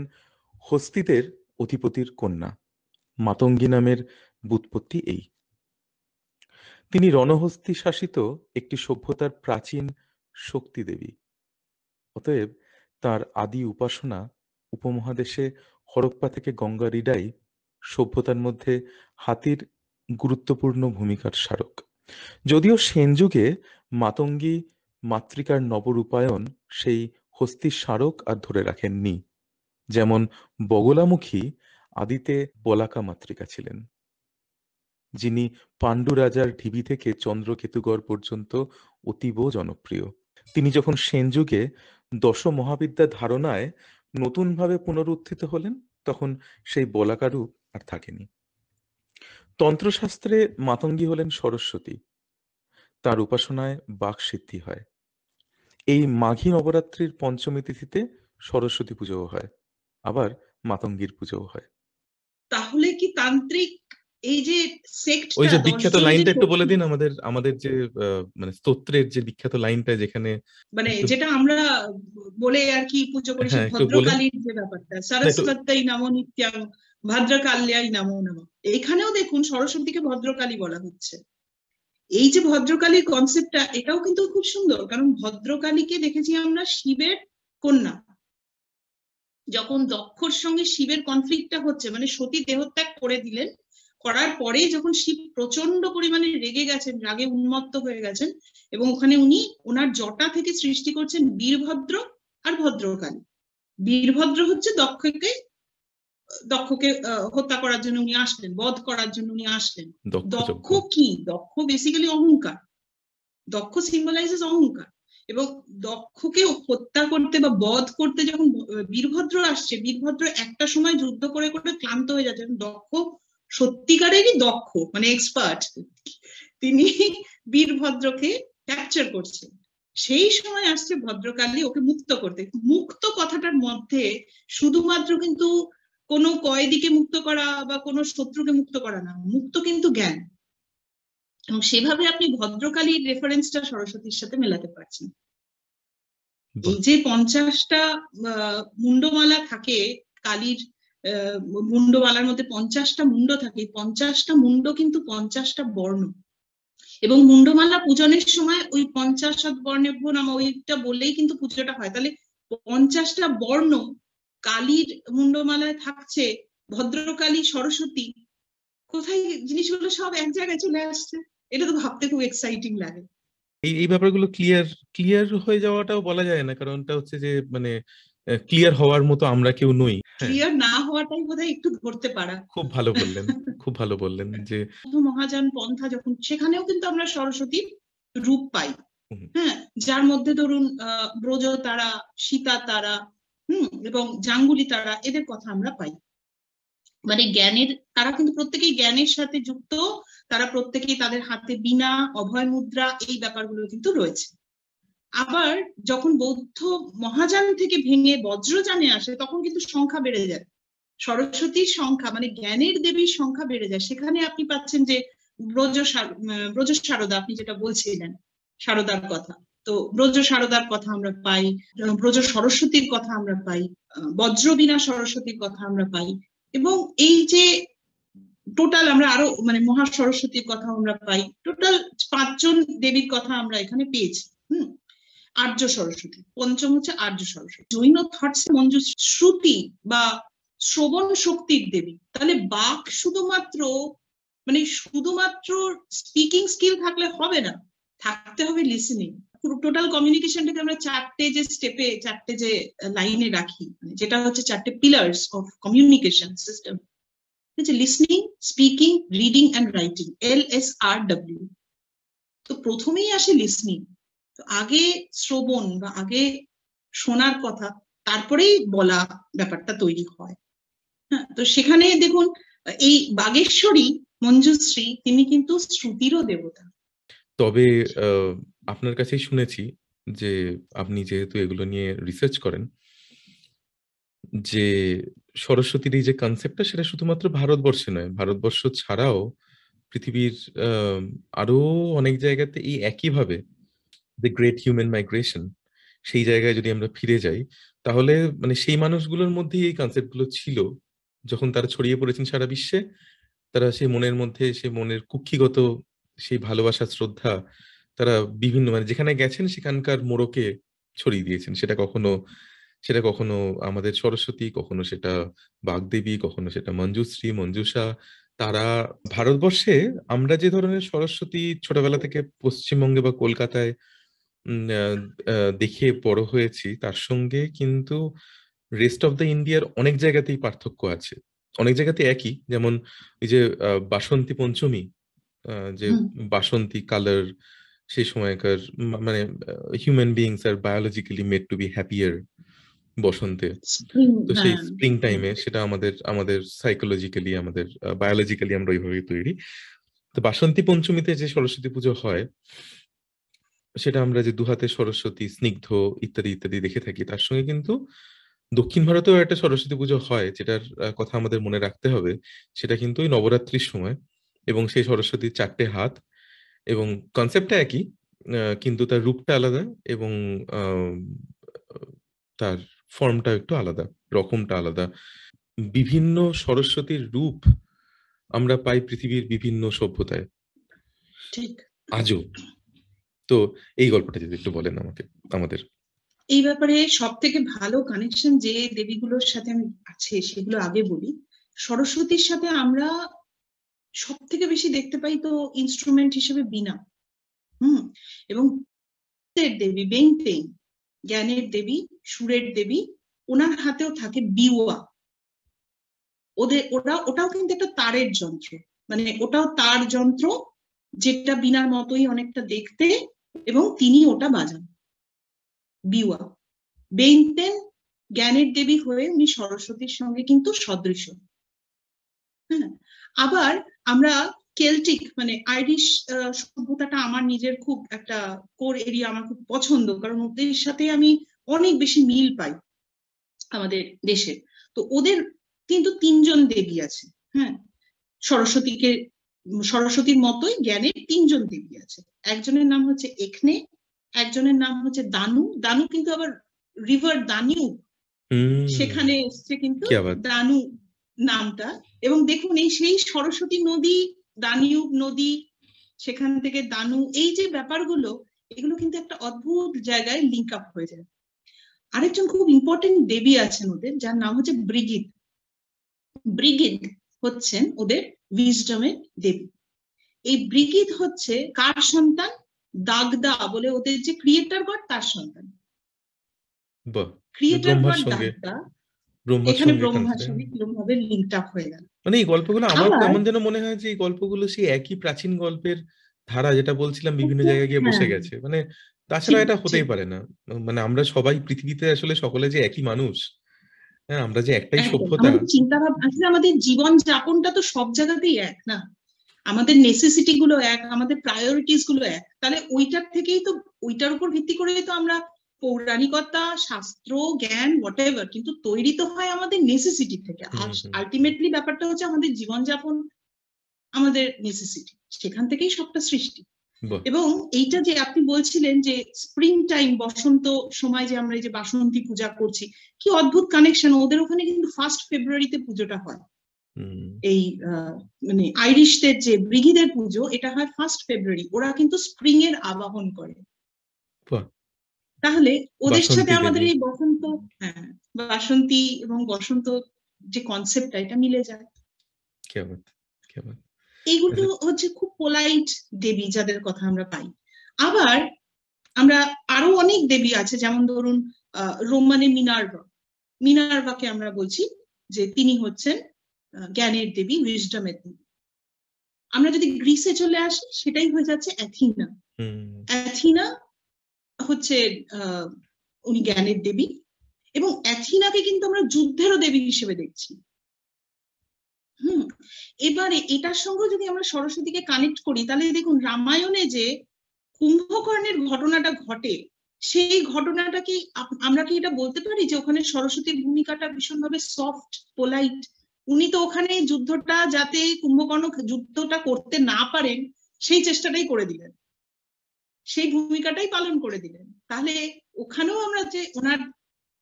হস্তিদের অধিপতির কন্যা মাতঙ্গী নামের বুৎপত্তি এই তিনি রণহস্তি শাসিত একটি সভ্যতার প্রাচীন শক্তি দেবী অতএব তার আদি উপাসনা উপমহাদেশে হরপ্পা থেকে গঙ্গা রিডাই সভ্যতার মধ্যে হাতির গুরুত্বপূর্ণ ভূমিকার স্মারক যদিও সেন যুগে মাতঙ্গী মাতৃকার নবরূপায়ণ সেই হস্তির স্মারক আর ধরে রাখেননি যেমন বগলামুখী আদিতে বলাকা মাতৃকা ছিলেন যিনি পাণ্ডু রাজার ঢিবি থেকে চন্দ্রকেতুগড় পর্যন্ত অতীব জনপ্রিয় তিনি যখন সেন যুগে দশ মহাবিদ্যা ধারণায় নতুনভাবে পুনরুত্থিত হলেন তখন সেই বলাকারু আর থাকেনি তন্ত্রশাস্ত্রে মাতঙ্গী হলেন সরস্বতী তার উপাসনায় বাক সিদ্ধি হয় এই মাঘী নবরাত্রির পঞ্চমী তিথিতে সরস্বতী পুজোও হয় আবার মাতঙ্গীর পুজোও হয় তাহলে কি তান্ত্রিক এই যে সেক্ট ওই যে বিখ্যাত লাইনটা একটু বলে দিন আমাদের আমাদের যে মানে স্তোত্রের যে বিখ্যাত লাইনটা যেখানে মানে যেটা আমরা বলে আর কি পুজো করি হ্যাঁ, ভদ্রকালীর যে ব্যাপারটা সরস্বতী নাম নিত্যাং ভদ্রকাল্যাই নাম নাম এখানেও দেখুন সরস্বতীকে ভদ্রকালী বলা হচ্ছে এই যে ভদ্রকালীর কনসেপ্টটা এটাও কিন্তু খুব সুন্দর কারণ ভদ্রকালীকে দেখেছি আমরা শিবের কন্যা যখন দক্ষর সঙ্গে শিবের কনফ্লিক্টটা হচ্ছে মানে সতী দেহত্যাগ করে দিলেন করার পরে যখন শিব প্রচন্ড পরিমাণে রেগে গেছেন রাগে উন্মত্ত হয়ে গেছেন এবং ওখানে উনি ওনার জটা থেকে সৃষ্টি করছেন বীরভদ্র আর ভদ্রকালী বীরভদ্র হচ্ছে দক্ষকে দক্ষকে হত্যা করার জন্য উনি আসলেন বধ করার জন্য উনি আসলেন দক্ষ কি দক্ষ বেসিক্যালি অহংকার দক্ষ সিম্বলাইজেস অহংকার এবং দক্ষকে হত্যা করতে বা বধ করতে যখন বীরভদ্র আসছে বীরভদ্র একটা সময় যুদ্ধ করে করে ক্লান্ত হয়ে যাচ্ছে দক্ষ সত্যিকারেরই দক্ষ মানে এক্সপার্ট তিনি বীরভদ্রকে ক্যাপচার করছেন সেই সময় আসছে ভদ্রকালী ওকে মুক্ত করতে মুক্ত কথাটার মধ্যে শুধুমাত্র কিন্তু কোনো কয়েদিকে মুক্ত করা বা কোনো শত্রুকে মুক্ত করা না মুক্ত কিন্তু জ্ঞান এবং সেভাবে আপনি ভদ্রকালীর রেফারেন্সটা সরস্বতীর সাথে মেলাতে পারছেন এই যে পঞ্চাশটা মুন্ডমালা থাকে কালীর মুন্ডমালার মধ্যে পঞ্চাশটা মুন্ড থাকে পঞ্চাশটা মুন্ড কিন্তু পঞ্চাশটা বর্ণ এবং মুন্ডমালা পূজনের সময় ওই পঞ্চাশ বর্ণে বর্ণেভ্য আমার ওইটা বললেই কিন্তু পুজোটা হয় তাহলে পঞ্চাশটা বর্ণ কালীর মুন্ডমালায় থাকছে ভদ্রকালী সরস্বতী কোথায় জিনিসগুলো সব এক জায়গায় চলে আসছে এটা তো ভাবতে খুব এক্সাইটিং লাগে এই এই ব্যাপারগুলো ক্লিয়ার ক্লিয়ার হয়ে যাওয়াটাও বলা যায় না কারণ এটা হচ্ছে যে মানে ক্লিয়ার হওয়ার মতো আমরা কেউ নই ক্লিয়ার না হওয়াটাই বোধহয় একটু ধরতে পারা খুব ভালো বললেন খুব ভালো বললেন যে মহাযান পন্থা যখন সেখানেও কিন্তু আমরা সরস্বতীর রূপ পাই হ্যাঁ যার মধ্যে ধরুন ব্রজ তারা সীতা তারা হুম এবং জাঙ্গুলি তারা এদের কথা আমরা পাই মানে জ্ঞানের তারা কিন্তু প্রত্যেকেই জ্ঞানের সাথে যুক্ত তারা প্রত্যেকেই তাদের হাতে বিনা অভয় মুদ্রা এই ব্যাপারগুলো কিন্তু রয়েছে আবার যখন বৌদ্ধ মহাযান থেকে ভেঙে বজ্রযানে আসে তখন কিন্তু সংখ্যা বেড়ে যায় সরস্বতীর সংখ্যা মানে জ্ঞানের দেবীর সংখ্যা বেড়ে যায় সেখানে আপনি পাচ্ছেন যে ব্রজ ব্রজ সারদা আপনি যেটা বলছিলেন সারদার কথা তো ব্রজ সারদার কথা আমরা পাই ব্রজ সরস্বতীর কথা আমরা পাই বজ্রবীণা সরস্বতীর কথা আমরা পাই এবং এই যে টোটাল আমরা আরো মানে মহা সরস্বতীর কথা আমরা পাই টোটাল পাঁচজন দেবীর কথা আমরা এখানে পেয়েছি হম আর্য সরস্বতী পঞ্চম হচ্ছে আর্য সরস্বতী জৈন থটস মঞ্জু শ্রুতি বা শ্রবণ শক্তির দেবী তাহলে বাক শুধুমাত্র মানে শুধুমাত্র স্পিকিং স্কিল থাকলে হবে না থাকতে হবে লিসেনিং টোটাল কমিউনিকেশনটাকে আমরা চারটে যে স্টেপে চারটে যে লাইনে রাখি মানে যেটা হচ্ছে চারটে pillars of communication system listening speaking reading and writing L S R W তো প্রথমেই আসে লিসনিং তো আগে শ্রবণ বা আগে শোনার কথা তারপরেই বলা ব্যাপারটা তৈরি হয় হ্যাঁ তো সেখানে দেখুন এই বাগেশ্বরী মঞ্জুশ্রী তিনি কিন্তু শ্রুতিরও দেবতা তবে আপনার কাছেই শুনেছি যে আপনি যেহেতু এগুলো নিয়ে রিসার্চ করেন যে সরস্বতীর এই যে কনসেপ্টটা সেটা শুধুমাত্র ভারতবর্ষে নয় ভারতবর্ষ ছাড়াও পৃথিবীর আরো অনেক জায়গাতে এই একইভাবে দ্য গ্রেট হিউম্যান মাইগ্রেশন সেই জায়গায় যদি আমরা ফিরে যাই তাহলে মানে সেই মানুষগুলোর মধ্যেই এই কনসেপ্টগুলো ছিল যখন তারা ছড়িয়ে পড়েছেন সারা বিশ্বে তারা সেই মনের মধ্যে সেই মনের কুক্ষিগত সেই ভালোবাসা শ্রদ্ধা তারা বিভিন্ন মানে যেখানে গেছেন সেখানকার মোড়কে ছড়িয়ে দিয়েছেন সেটা কখনো সেটা কখনো আমাদের সরস্বতী কখনো সেটা বাগদেবী কখনো সেটা মঞ্জুশ্রী মঞ্জুষা তারা ভারতবর্ষে আমরা যে ধরনের সরস্বতী ছোটবেলা থেকে পশ্চিমবঙ্গে বা কলকাতায় দেখে বড় হয়েছি তার সঙ্গে কিন্তু রেস্ট অফ দ্য ইন্ডিয়ার অনেক জায়গাতেই পার্থক্য আছে অনেক জায়গাতে একই যেমন এই যে বাসন্তী পঞ্চমী যে বাসন্তী কালার সেই সময়কার মানে human beings are biologically made to be happier বসন্তে তো সেই স্প্রিং টাইমে সেটা আমাদের আমাদের সাইকোলজিক্যালি আমাদের বায়োলজিক্যালি আমরা ওইভাবে তৈরি তো বাসন্তী পঞ্চমীতে যে সরস্বতী পুজো হয় সেটা আমরা যে দুহাতে সরস্বতী স্নিগ্ধ ইত্যাদি ইত্যাদি দেখে থাকি তার সঙ্গে কিন্তু দক্ষিণ ভারতেও একটা সরস্বতী পুজো হয় যেটার কথা আমাদের মনে রাখতে হবে সেটা কিন্তু ওই নবরাত্রির সময় এবং সেই সরস্বতীর চারটে হাত এবং কনসেপ্টটা একই কিন্তু তার রূপটা আলাদা এবং তার ফর্মটা একটু আলাদা রকমটা আলাদা বিভিন্ন সরস্বতীর রূপ আমরা পাই পৃথিবীর বিভিন্ন সভ্যতায় ঠিক আজও তো এই গল্পটা যদি একটু বলেন আমাকে আমাদের এই ব্যাপারে সব থেকে ভালো কানেকশন যে দেবীগুলোর সাথে আমি আছে সেগুলো আগে বলি সরস্বতীর সাথে আমরা সব থেকে বেশি দেখতে পাই তো ইনস্ট্রুমেন্ট হিসেবে বিনা হুম এবং দেবী বেংতেইন জ্ঞানের দেবী সুরের দেবী ওনার হাতেও থাকে বিওয়া ওদের ওরা ওটাও কিন্তু একটা তারের যন্ত্র মানে ওটাও তার যন্ত্র যেটা বিনার মতোই অনেকটা দেখতে এবং তিনি ওটা বাজান বিওয়া বেইনতেন জ্ঞানের দেবী হয়ে উনি সরস্বতীর সঙ্গে কিন্তু সদৃশ হ্যাঁ আবার আমরা কেলটিক মানে আইরিশ সভ্যতাটা আমার নিজের খুব একটা কোর এরিয়া আমার খুব পছন্দ কারণ ওদের সাথে আমি অনেক বেশি মিল পাই আমাদের দেশে তো ওদের কিন্তু তিনজন দেবী আছে হ্যাঁ সরস্বতীকে সরস্বতীর মতোই জ্ঞানের তিনজন দেবী আছে একজনের নাম হচ্ছে এখনে একজনের নাম হচ্ছে দানু দানু কিন্তু আবার রিভার দানিউ সেখানে এসছে কিন্তু দানু নামটা এবং দেখুন এই সেই সরস্বতী নদী দানিউব নদী সেখান থেকে দানু এই যে ব্যাপারগুলো এগুলো কিন্তু একটা অদ্ভুত জায়গায় লিঙ্ক আপ হয়ে যায় আরেকজন খুব ইম্পর্টেন্ট দেবী আছেন ওদের যার নাম হচ্ছে ব্রিগিদ ব্রিগিদ হচ্ছেন ওদের উইজডমের দেবী এই ব্রিগিদ হচ্ছে কার সন্তান দাগদা বলে ওদের যে ক্রিয়েটার গড তার সন্তান ক্রিয়েটার গড দাগদা মানে এই গল্পগুলো আমার কেমন যেন মনে হয় যে এই গল্পগুলো সেই একই প্রাচীন গল্পের ধারা যেটা বলছিলাম বিভিন্ন জায়গায় গিয়ে বসে হ্যাঁ। গেছে মানে তাছাড়া এটা হতেই পারে না মানে আমরা সবাই পৃথিবীতে আসলে সকলে যে একই মানুষ হ্যাঁ আমরা যে একটাই সভ্যতা চিন্তাভাবনা আসলে আমাদের জীবন যাপনটা তো সব জায়গাতেই এক না আমাদের নেসেসিটি গুলো এক আমাদের প্রায়োরিটিস গুলো এক তাহলে ওইটার থেকেই তো ওইটার উপর ভিত্তি করেই তো আমরা পৌরাণিকতা শাস্ত্র জ্ঞান হোয়াট এভার কিন্তু তৈরি তো হয় আমাদের নেসেসিটি থেকে আলটিমেটলি ব্যাপারটা হচ্ছে আমাদের জীবনযাপন আমাদের নেসেসিটি সেখান থেকেই সবটা সৃষ্টি এবং এইটা যে আপনি বলছিলেন যে স্প্রিং টাইম বসন্ত সময় যে আমরা এই যে বাসন্তী পূজা করছি কি অদ্ভুত কানেকশন ওদের ওখানে কিন্তু ফার্স্ট ফেব্রুয়ারিতে পুজোটা হয় এই মানে আইরিশদের যে ব্রিগিদের পুজো এটা হয় ফার্স্ট ফেব্রুয়ারি ওরা কিন্তু স্প্রিং এর আবাহন করে তাহলে ওদের সাথে আমাদের এই বসন্ত হ্যাঁ বাসন্তী এবং বসন্ত যে কনসেপ্টটা এটা মিলে যায় এইগুলো হচ্ছে খুব পোলাইট দেবী যাদের কথা আমরা পাই আবার আমরা আরো অনেক দেবী আছে যেমন ধরুন রোমানে মিনার্ভা মিনার্ভাকে আমরা বলছি যে তিনি হচ্ছেন জ্ঞানের দেবী উইজডমের দেবী আমরা যদি গ্রিসে চলে আসি সেটাই হয়ে যাচ্ছে অ্যাথিনা অ্যাথিনা হচ্ছে উনি জ্ঞানের দেবী এবং অ্যাথিনাকে কিন্তু আমরা যুদ্ধেরও দেবী হিসেবে দেখছি হুম এবারে এটার সঙ্গে যদি আমরা সরস্বতীকে কানেক্ট করি তাহলে দেখুন রামায়ণে যে কুম্ভকর্ণের ঘটনাটা ঘটে সেই ঘটনাটা কি আমরা কি এটা বলতে পারি যে ওখানে সরস্বতীর ভূমিকাটা ভীষণভাবে সফট পোলাইট উনি তো ওখানে যুদ্ধটা যাতে কুম্ভকর্ণ যুদ্ধটা করতে না পারেন সেই চেষ্টাটাই করে দিলেন সেই ভূমিকাটাই পালন করে দিলেন তাহলে ওখানেও আমরা যে ওনার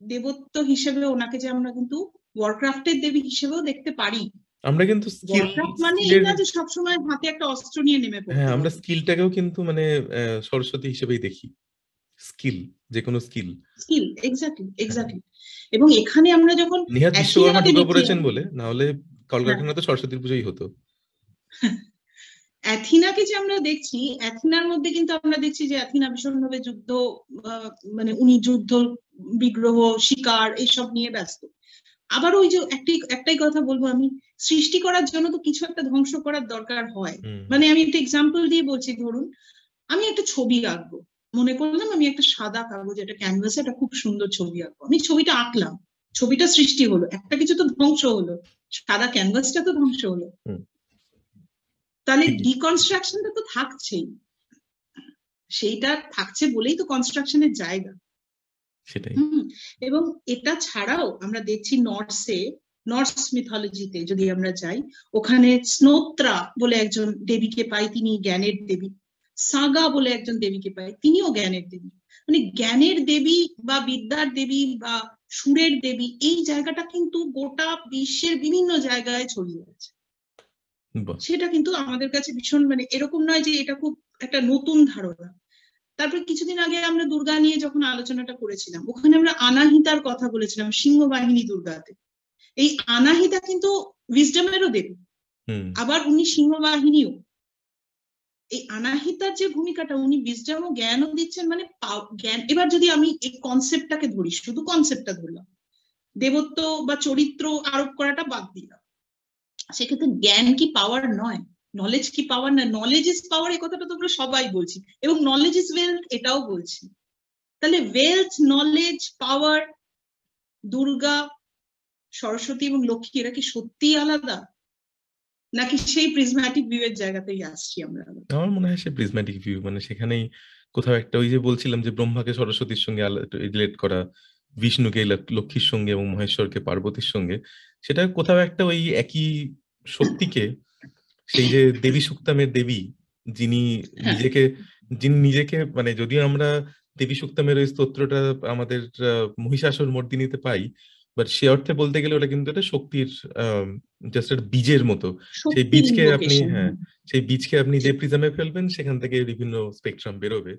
দেবত্ব হিসেবে ওনাকে যে আমরা কিন্তু ওয়ারক্রাফটের দেবী হিসেবেও দেখতে পারি আমরা কিন্তু মানে এটা যে সবসময় হাতে একটা অস্ত্র নিয়ে নেমে পড়ে হ্যাঁ আমরা স্কিলটাকেও কিন্তু মানে সরস্বতী হিসেবেই দেখি স্কিল যে কোনো স্কিল স্কিল এক্স্যাক্টলি এক্স্যাক্টলি এবং এখানে আমরা যখন নিহাত বিশ্বকর্মা ঢুকে পড়েছেন বলে না হলে কলকারখানা তো হ্যাঁ। সরস্বতী পুজোই হতো অ্যাথিনাকে যে আমরা দেখছি অ্যাথিনার মধ্যে কিন্তু আমরা দেখছি যে অ্যাথিনা ভীষণভাবে যুদ্ধ মানে উনি যুদ্ধ বিগ্রহ শিকার এসব নিয়ে ব্যস্ত আবার ওই যে একটি একটাই কথা বলবো আমি সৃষ্টি করার জন্য তো কিছু একটা ধ্বংস করার দরকার হয় মানে আমি একটা এক্সাম্পল দিয়ে বলছি ধরুন আমি একটা ছবি আঁকবো মনে করলাম আমি একটা সাদা কাগজ একটা ক্যানভাসে একটা খুব সুন্দর ছবি আঁকবো আমি ছবিটা আঁকলাম ছবিটা সৃষ্টি হলো একটা কিছু তো ধ্বংস হলো সাদা ক্যানভাসটা তো ধ্বংস হলো তাহলে ডিকনস্ট্রাকশনটা তো থাকছেই সেইটা থাকছে বলেই তো কনস্ট্রাকশনের জায়গা সেটাই এবং এটা ছাড়াও আমরা দেখছি নর্সে নর্স মিথোলজিতে যদি আমরা যাই ওখানে স্নোত্রা বলে একজন দেবীকে পাই তিনি জ্ঞানের দেবী সাগা বলে একজন দেবীকে পাই তিনিও জ্ঞানের দেবী মানে জ্ঞানের দেবী বা বিদ্যার দেবী বা সুরের দেবী এই জায়গাটা কিন্তু গোটা বিশ্বের বিভিন্ন জায়গায় ছড়িয়ে আছে সেটা কিন্তু আমাদের কাছে ভীষণ মানে এরকম নয় যে এটা খুব একটা নতুন ধারণা তারপর কিছুদিন আগে আমরা দুর্গা নিয়ে যখন আলোচনাটা করেছিলাম ওখানে আমরা আনাহিতার কথা বলেছিলাম সিংহ বাহিনী দুর্গাতে এই আনাহিতা কিন্তু উইজডমেরও দেবী আবার উনি সিংহ বাহিনীও এই আনাহিতার যে ভূমিকাটা উনি বিজডাম ও জ্ঞানও দিচ্ছেন মানে জ্ঞান এবার যদি আমি এই কনসেপ্টটাকে ধরি শুধু কনসেপ্টটা ধরলাম দেবত্ব বা চরিত্র আরোপ করাটা বাদ দিলাম সেক্ষেত্রে জ্ঞান কি পাওয়ার নয় নলেজ কি পাওয়ার না নলেজ ইজ পাওয়ার এই কথাটা তো আমরা সবাই বলছি এবং নলেজ ইজ ওয়েলথ এটাও বলছি তাহলে wealth knowledge power Durga Saraswati এবং লক্ষ্মী এরা কি সত্যিই আলাদা নাকি সেই প্রিজম্যাটিক ভিউ এর জায়গাতেই আসছি আমরা আমার মনে হয় সে প্রিজম্যাটিক ভিউ মানে সেখানেই কোথাও একটা ওই যে বলছিলাম যে ব্রহ্মাকে সরস্বতীর সঙ্গে রিলেট করা বিষ্ণুকে লক্ষ্মীর সঙ্গে এবং মহেশ্বরকে পার্বতীর সঙ্গে সেটা কোথাও একটা ওই একই শক্তিকে সেই যে দেবী সুক্তামের দেবী যিনি হ্যাঁ। নিজেকে যিনি নিজেকে মানে যদি আমরা দেবী সুক্তামের ওই স্তোত্রটা আমাদের মহিষাসুর মর্দিনীতে পাই বাট সে অর্থে বলতে গেলে ওটা কিন্তু একটা শক্তির জাস্ট বীজের মতো সেই বীজকে আপনি হ্যাঁ সেই বীজকে আপনি যে প্রিজমে আচ্ছা। ফেলবেন সেখান থেকে বিভিন্ন স্পেকট্রাম বেরোবে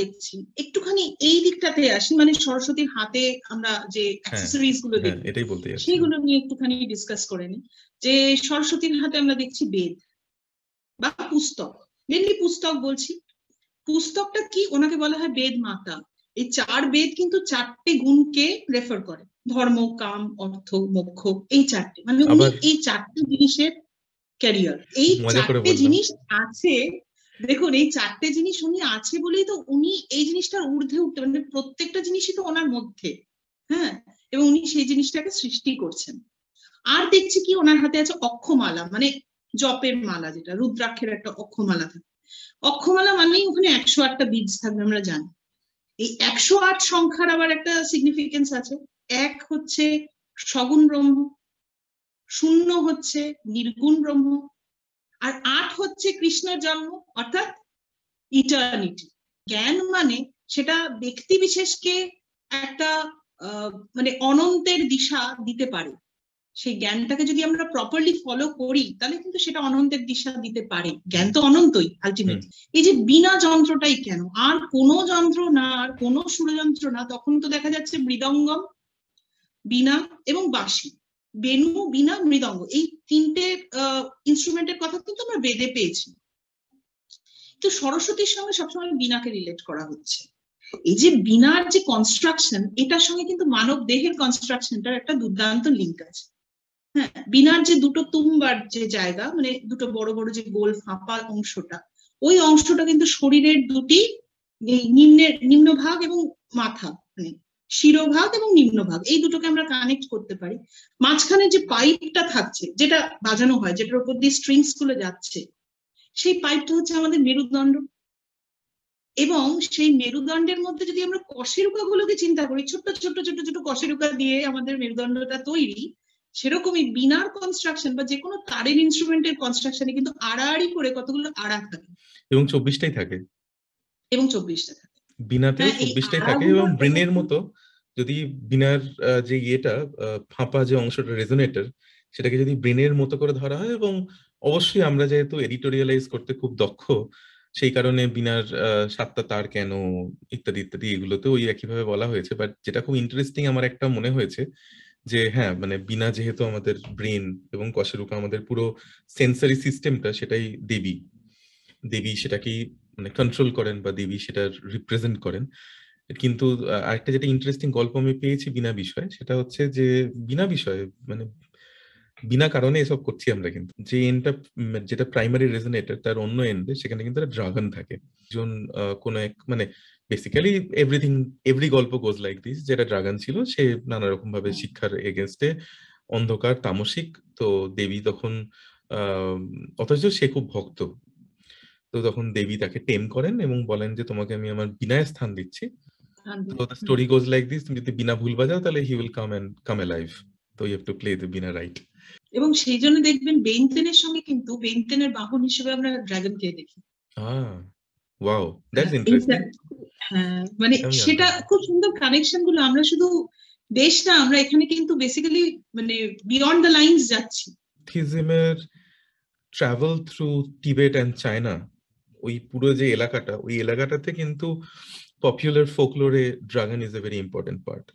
দেখছি একটুখানি এই দিকটাতে আসি মানে সরস্বতীর হাতে আমরা যে অ্যাক্সেসরিজ গুলো হ্যাঁ, দেখি সেগুলো নিয়ে একটুখানি ডিসকাস করে নি যে সরস্বতীর হাতে আমরা দেখছি বেদ বা পুস্তক মেনলি পুস্তক বলছি পুস্তকটা কি ওনাকে বলা হয় বেদ মাতা এই চার বেদ কিন্তু চারটে গুণকে রেফার করে ধর্ম কাম অর্থ মোক্ষ এই চারটে মানে উনি এই চারটে জিনিসের ক্যারিয়ার এই চারটে জিনিস আছে দেখুন এই চারটে জিনিস উনি আছে বলেই তো উনি এই জিনিসটার ঊর্ধ্বে উঠতে মানে প্রত্যেকটা জিনিসই তো ওনার মধ্যে হ্যাঁ এবং উনি সেই জিনিসটাকে সৃষ্টি করছেন আর দেখছি কি ওনার হাতে আছে অক্ষমালা মানে জপের মালা যেটা রুদ্রাক্ষের একটা অক্ষমালা থাকে অক্ষমালা মানেই ওখানে একশো আটটা বীজ থাকবে আমরা জানি এই একশো আট সংখ্যার আবার একটা সিগনিফিকেন্স আছে এক হচ্ছে সগুণ ব্রহ্ম শূন্য হচ্ছে নির্গুণ ব্রহ্ম আর আট হচ্ছে কৃষ্ণ জন্ম অর্থাৎ ইটার্নিটি জ্ঞান মানে সেটা ব্যক্তি বিশেষকে একটা মানে অনন্তের দিশা দিতে পারে সেই জ্ঞানটাকে যদি আমরা প্রপারলি ফলো করি তাহলে কিন্তু সেটা অনন্তের দিশা দিতে পারে জ্ঞান তো অনন্তই আলটিমেটলি এই যে বিনা যন্ত্রটাই কেন আর কোনো যন্ত্র না আর কোনো সুরযন্ত্র না তখন তো দেখা যাচ্ছে মৃদঙ্গম বিনা এবং বাসি বেনু বিনা মৃদঙ্গ এই তিনটে ইনস্ট্রুমেন্টের কথা কিন্তু আমরা বেদে পেয়েছি তো সরস্বতীর সঙ্গে সবসময় বিনাকে রিলেট করা হচ্ছে এই যে বিনার যে কনস্ট্রাকশন এটার সঙ্গে কিন্তু মানব দেহের কনস্ট্রাকশনটার একটা দুর্দান্ত লিঙ্ক আছে হ্যাঁ বিনার যে দুটো তুম্বার যে জায়গা মানে দুটো বড় বড় যে গোল ফাঁপা অংশটা ওই অংশটা কিন্তু শরীরের দুটি নিম্নের নিম্ন ভাগ এবং মাথা মানে শিরোভাগ এবং নিম্নভাগ এই দুটোকে আমরা কানেক্ট করতে পারি মাঝখানে যে পাইপটা থাকছে যেটা বাজানো হয় যেটার উপর দিয়ে স্ট্রিংস গুলো যাচ্ছে সেই পাইপটা হচ্ছে আমাদের মেরুদণ্ড এবং সেই মেরুদণ্ডের মধ্যে যদি আমরা গুলোকে চিন্তা করি ছোট্ট ছোট্ট ছোট্ট ছোট কশেরুকা দিয়ে আমাদের মেরুদণ্ডটা তৈরি সেরকমই বিনার কনস্ট্রাকশন বা যে কোনো তারের ইনস্ট্রুমেন্টের কনস্ট্রাকশনে কিন্তু আড়াআড়ি করে কতগুলো আড়া থাকে এবং চব্বিশটাই থাকে এবং চব্বিশটা থাকে বিনাতে চব্বিশটাই হ্যাঁ, থাকে এবং ব্রেনের মতো যদি বিনার যে ইয়েটা ফাঁপা যে অংশটা রেজোনেটার সেটাকে যদি ব্রেনের মতো করে ধরা হয় এবং অবশ্যই আমরা যেহেতু এডিটোরিয়ালাইজ করতে খুব দক্ষ সেই কারণে বিনার সাতটা তার কেন ইত্যাদি ইত্যাদি এগুলোতে ওই একইভাবে বলা হয়েছে বাট যেটা খুব ইন্টারেস্টিং আমার একটা মনে হয়েছে যে হ্যাঁ মানে বিনা যেহেতু আমাদের ব্রেন এবং কশেরুকা আমাদের পুরো সেন্সারি সিস্টেমটা সেটাই দেবী দেবী সেটাকেই মানে কন্ট্রোল করেন বা দেবী সেটা রিপ্রেজেন্ট করেন কিন্তু আরেকটা যেটা ইন্টারেস্টিং গল্প আমি পেয়েছি বিনা বিষয়ে সেটা হচ্ছে যে বিনা বিষয়ে মানে বিনা কারণে এসব করছি আমরা কিন্তু যে এনটা যেটা প্রাইমারি রেজনেটর তার অন্য এন্ডে সেখানে কিন্তু একটা ড্রাগন থাকে একজন কোনো এক মানে বেসিক্যালি এভরিথিং এভরি গল্প গোজ লাইক দিস যেটা ড্রাগন ছিল সে নানা রকম ভাবে শিক্ষার এগেনস্টে অন্ধকার তামসিক তো দেবী তখন অথচ সে খুব ভক্ত তো তখন দেবী তাকে টেম করেন এবং বলেন যে তোমাকে আমি আমার বিনায় স্থান দিচ্ছি তো স্টোরি গোজ লাইক দিস তুমি যদি বিনা ভুল বাজাও তাহলে he will come and come life তো you have to play the veena right এবং সেই জন্য দেখবেন বেনটেনের সঙ্গে কিন্তু বেনটেনের বাহন হিসেবে আমরা ড্রাগনকে দেখি হ্যাঁ ওয়াও দ্যাটস ইন্টারেস্টিং মানে সেটা খুব সুন্দর কানেকশন গুলো আমরা শুধু দেশ না আমরা এখানে কিন্তু বেসিক্যালি মানে বিয়ন্ড দ্য লাইনস যাচ্ছি থিজমের travel through Tibet and China ওই পুরো যে এলাকাটা ওই এলাকাটাতে কিন্তু পপুলার ফোকলোরে dragon is a very important part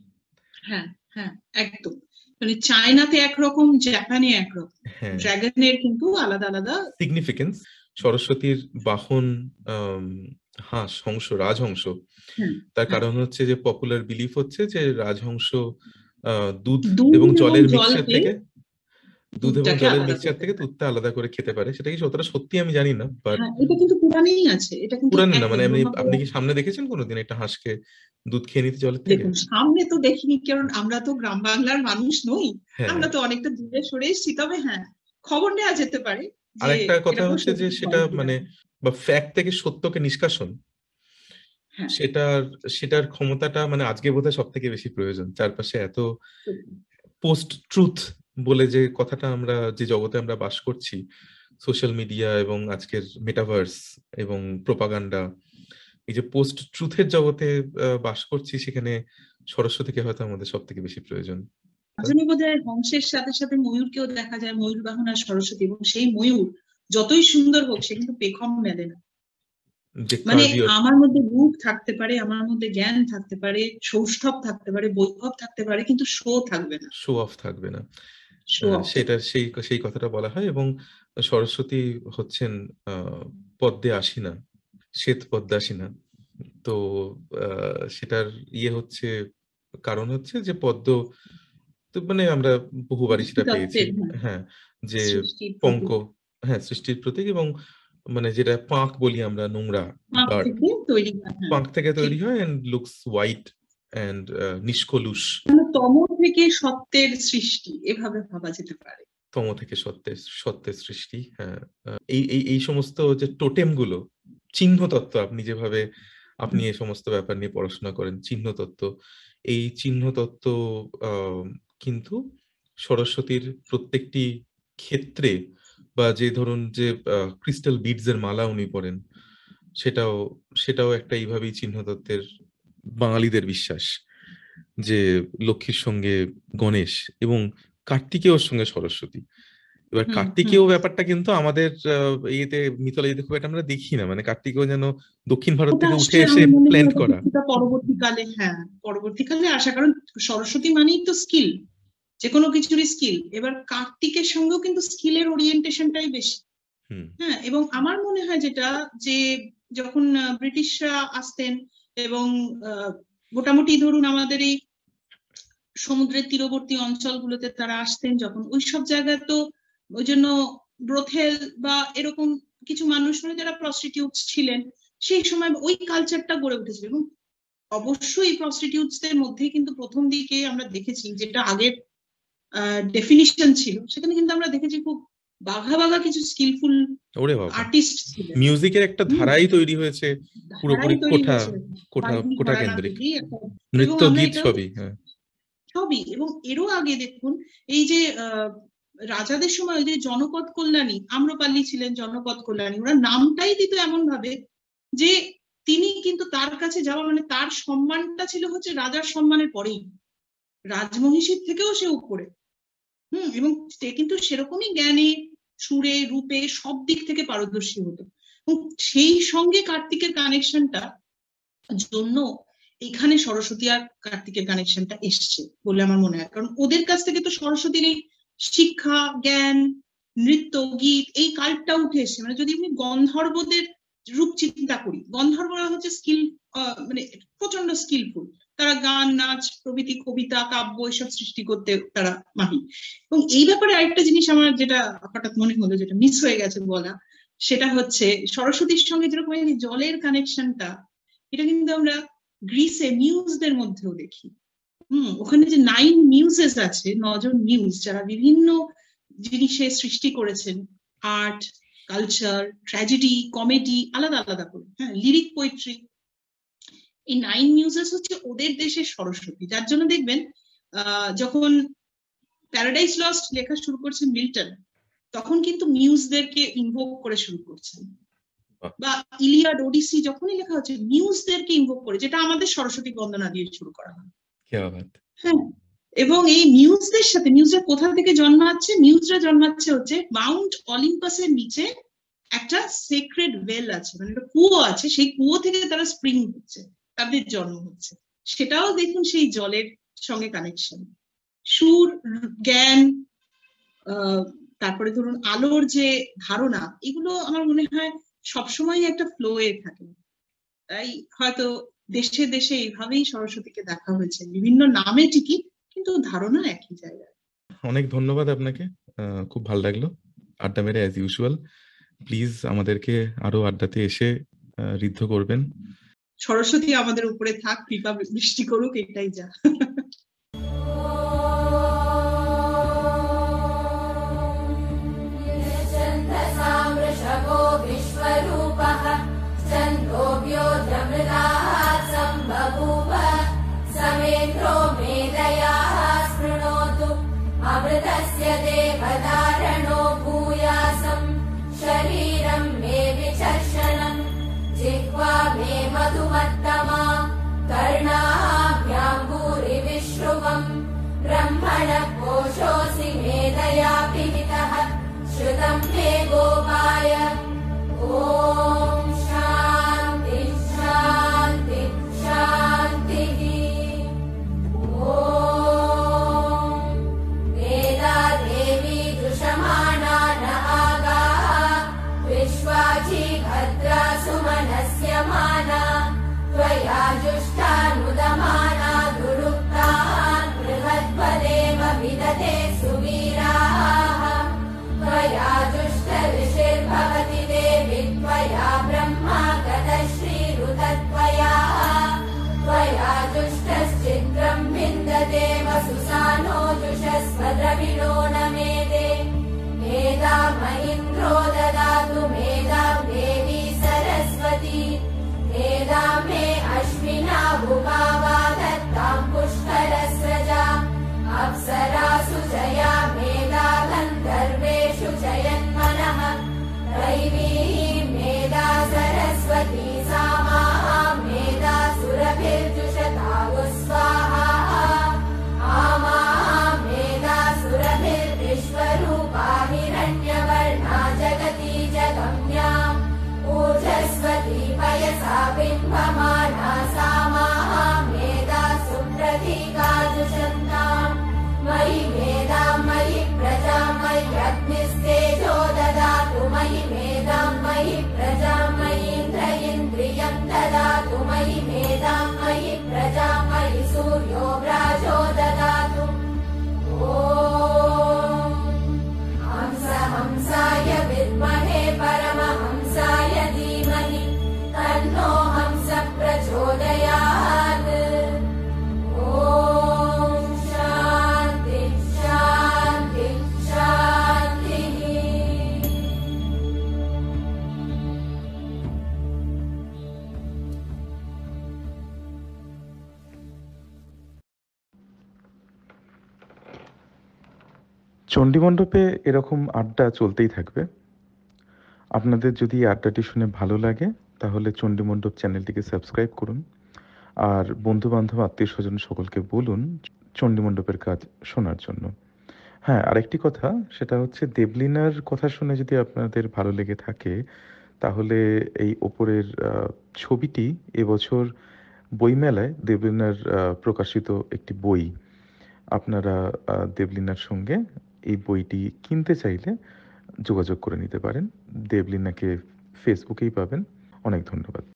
হ্যাঁ হ্যাঁ একদম মানে চায়নাতে একরকম জাপানে একরকম ড্রাগনের হ্যাঁ। কিন্তু আলাদা আলাদা সিগনিফিকেন্স সরস্বতীর বাহন হাঁস হংস রাজহংস তার কারণ হচ্ছে যে পপুলার বিলিফ হচ্ছে যে রাজহংস দুধ এবং জলের মিক্সার থেকে দুধ এবং জলের মিক্সচার থেকে দুধটা আলাদা করে খেতে পারে সেটা কি সত্যটা সত্যি আমি জানি না বাট হ্যাঁ, এটা কিন্তু পুরাণেই আছে এটা কিন্তু পুরাণ না মানে আপনি আপনি কি সামনে দেখেছেন কোনোদিন একটা হাঁসকে দুধ খেয়ে নিতে জলের থেকে সামনে তো দেখিনি কারণ আমরা তো গ্রাম বাংলার মানুষ নই হ্যাঁ। আমরা তো অনেকটা দূরে সরে এসেছি তবে হ্যাঁ খবর নেওয়া যেতে পারে আর একটা কথা হচ্ছে যে সেটা মানে বা ফ্যাক্ট থেকে সত্যকে নিষ্কাশন হ্যাঁ। সেটার সেটার ক্ষমতাটা মানে আজকে বোধহয় সব থেকে বেশি প্রয়োজন চারপাশে এত পোস্ট ট্রুথ বলে যে কথাটা আমরা যে জগতে আমরা বাস করছি সোশ্যাল মিডিয়া এবং আজকের মেটাভার্স এবং প্রোপাগান্ডা এই যে পোস্ট ট্রুথের জগতে বাস করছি সেখানে সরস্বতীকে হয়তো আমাদের সব থেকে বেশি প্রয়োজন জন্য বোধহয় সাথে সাথে ময়ূরকেও দেখা যায় ময়ূর বাহন আর সরস্বতী এবং সেই ময়ূর যতই সুন্দর হোক সে কিন্তু পেখম মেলে না মানে আমার মধ্যে রূপ থাকতে পারে আমার মধ্যে জ্ঞান থাকতে পারে সৌষ্ঠব থাকতে পারে বৈভব থাকতে পারে কিন্তু শো থাকবে না শো অফ থাকবে না সেটা সেই সেই কথাটা বলা হয় এবং সরস্বতী হচ্ছেন পদ্মে আসিনা শ্বেত পদ্মে আসিনা তো সেটার ইয়ে হচ্ছে কারণ হচ্ছে যে পদ্ম তো মানে আমরা বহুবারই সেটা পেয়েছি হ্যাঁ।, হ্যাঁ যে পঙ্ক হ্যাঁ সৃষ্টির প্রতীক এবং মানে যেটা পাঁক বলি আমরা নোংরা পাঁক থেকে তৈরি হয় অ্যান্ড লুকস হোয়াইট অ্যান্ড নিষ্কলুষ মানে তম থেকে সত্যের সৃষ্টি এভাবে ভাবা যেতে পারে তম থেকে সত্যের সত্যের সৃষ্টি হ্যাঁ এই এই সমস্ত যে টোটেম গুলো চিহ্ন তত্ত্ব আপনি যেভাবে আপনি এই সমস্ত ব্যাপার নিয়ে পড়াশোনা করেন চিহ্ন তত্ত্ব এই চিহ্ন তত্ত্ব কিন্তু সরস্বতীর প্রত্যেকটি ক্ষেত্রে বা যে ধরুন যে ক্রিস্টাল বিডস এর মালা উনি পড়েন সেটাও সেটাও একটা এইভাবেই চিহ্নতত্ত্বের বাঙালিদের বিশ্বাস যে লক্ষ্মীর সঙ্গে গণেশ এবং কার্তিকেয়র সঙ্গে সরস্বতী এবার কার্তিকেয় ব্যাপারটা কিন্তু আমাদের ইয়েতে মিথলজিতে খুব একটা আমরা দেখি না মানে কার্তিকেয় যেন দক্ষিণ ভারত থেকে উঠে এসে প্ল্যান্ট করা পরবর্তীকালে হ্যাঁ পরবর্তীকালে আসা কারণ সরস্বতী মানেই তো স্কিল যে কোনো কিছুরই স্কিল এবার কার্তিকের সঙ্গেও কিন্তু স্কিলের ওরিয়েন্টেশনটাই বেশি হ্যাঁ এবং আমার মনে হয় যেটা যে যখন ব্রিটিশরা আসতেন এবং মোটামুটি ধরুন আমাদের এই সমুদ্রের তীরবর্তী অঞ্চলগুলোতে তারা আসতেন যখন ওইসব জায়গায় তো ওই জন্য ব্রথেল বা এরকম কিছু মানুষ মানে যারা প্রস্টিটিউট ছিলেন সেই সময় ওই কালচারটা গড়ে উঠেছিল এবং অবশ্যই প্রস্টিটিউটসদের মধ্যে কিন্তু প্রথম দিকে আমরা দেখেছি যেটা আগের ডেফিনিশন ছিল সেখানে কিন্তু আমরা দেখেছি খুব বাঘা বাঘা কিছু স্কিলফুল ওরে বাবা আর্টিস্ট মিউজিকের একটা ধারাই তৈরি হয়েছে পুরোপুরি কোঠা কোঠা কোঠা কেন্দ্রিক নৃত্য গীত সবই হ্যাঁ। সবই এবং এরও আগে দেখুন এই যে রাজাদের সময় যে জনপদ কল্যাণী আম্রপালি ছিলেন জনপদ কল্যাণী ওরা নামটাই দিত এমন ভাবে যে তিনি কিন্তু তার কাছে যাওয়া মানে তার সম্মানটা ছিল হচ্ছে রাজার সম্মানের পরেই রাজমহিষীর থেকেও সে উপরে হুম এবং সে কিন্তু সেরকমই জ্ঞানী সুরে রূপে সব দিক থেকে পারদর্শী হতো এবং সেই সঙ্গে কার্তিকের কানেকশনটা জন্য এখানে সরস্বতী আর কার্তিকের কানেকশনটা এসছে বলে আমার মনে হয় কারণ ওদের কাছ থেকে তো সরস্বতীর এই শিক্ষা জ্ঞান নৃত্য গীত এই কাল্পটা উঠে এসছে মানে যদি আমি গন্ধর্বদের রূপ চিন্তা করি গন্ধর্বরা হচ্ছে স্কিল মানে প্রচন্ড স্কিলফুল তারা গান নাচ প্রভৃতি কবিতা কাব্য এসব সৃষ্টি করতে তারা মাহি এবং এই ব্যাপারে আরেকটা জিনিস আমার যেটা হঠাৎ মনে হলো যেটা মিস হয়ে গেছে বলা সেটা হচ্ছে সরস্বতীর সঙ্গে যেরকম জলের কানেকশনটা এটা কিন্তু আমরা গ্রিসে মিউজদের মধ্যেও দেখি হম ওখানে যে নাইন মিউজেস আছে নজন মিউজ যারা বিভিন্ন জিনিসে সৃষ্টি করেছেন আর্ট কালচার ট্র্যাজেডি কমেডি আলাদা আলাদা করে হ্যাঁ লিরিক পোয়েট্রি এই নাইন মিউজেস হচ্ছে ওদের দেশের সরস্বতী যার জন্য দেখবেন যখন প্যারাডাইস লস্ট লেখা শুরু করছে মিল্টন তখন কিন্তু মিউজদেরকে ইনভোক করে শুরু করছেন বা ইলিয়াড ওডিসি যখনই লেখা হচ্ছে মিউজদেরকে ইনভোক করে যেটা আমাদের সরস্বতী বন্দনা দিয়ে শুরু করা হয় হ্যাঁ এবং এই মিউজদের সাথে মিউজরা কোথা থেকে জন্মাচ্ছে মিউজরা জন্মাচ্ছে হচ্ছে মাউন্ট অলিম্পাসের নিচে একটা সেক্রেড ওয়েল আছে মানে একটা কুয়ো আছে সেই কুয়ো থেকে তারা স্প্রিং হচ্ছে তাদের জন্ম হচ্ছে সেটাও দেখুন সেই জলের সঙ্গে কানেকশন সুর জ্ঞান তারপরে ধরুন আলোর যে ধারণা এগুলো আমার মনে হয় সবসময় একটা ফ্লো এ থাকে তাই হয়তো দেশে দেশে এইভাবেই সরস্বতীকে দেখা হয়েছে বিভিন্ন নামে ঠিকই কিন্তু ধারণা একই জায়গায় অনেক ধন্যবাদ আপনাকে খুব ভালো লাগলো আড্ডা মেরে অ্যাজ ইউজুয়াল প্লিজ আমাদেরকে আরো আড্ডাতে এসে রিদ্ধ করবেন সরস্বতী আমাদের উপরে থাক কৃপা বৃষ্টি করুক এটাই যা ृणोतु मे मधुमत्तमा कर्णाभ्याम् भूरिविश्रुमम् ब्रह्मण मे दयापि हितः श्रुतम् हे गोपाय ओ जुष्टानुदमाना दुरुक्ताः बृहद्पदेव विदते सुवीराः त्वया जुष्टऋषिर्भवति देवि त्वया ब्रह्मा गतश्रीरुत त्वया त्वया जुष्टश्चित्रम् विन्दतेव सुषस्वद्रविलो नमेते देवी सरस्वती मे अश्विना गुपाबाधत्ताम् पुष्परस्रजा अप्सरासु जया मे गाधम् जयन्मनः मानासा मा मेदासुप्रतीकादुषन्ता मयि वेदाम्मयि प्रजामयि अग्निस्तेजोददातु मयि वेदां मयि प्रजामयीन्द्रयीन्द्रियं ददातु मयि वेदां मयि प्रजामयि सूर्यो प्राचोददातु ॐ हंस हंसाय विद्महे परमहंसाय চণ্ডীমণ্ডপে এরকম আড্ডা চলতেই থাকবে আপনাদের যদি এই আড্ডাটি শুনে ভালো লাগে তাহলে চণ্ডীমণ্ডপ চ্যানেলটিকে সাবস্ক্রাইব করুন আর বন্ধুবান্ধব আত্মীয় স্বজন সকলকে বলুন চণ্ডীমণ্ডপের কাজ শোনার জন্য হ্যাঁ আরেকটি কথা সেটা হচ্ছে দেবলিনার কথা শুনে যদি আপনাদের ভালো লেগে থাকে তাহলে এই ওপরের ছবিটি এবছর বইমেলায় দেবলিনার প্রকাশিত একটি বই আপনারা দেবলিনার সঙ্গে এই বইটি কিনতে চাইলে যোগাযোগ করে নিতে পারেন দেবলিনাকে ফেসবুকেই পাবেন অনেক ধন্যবাদ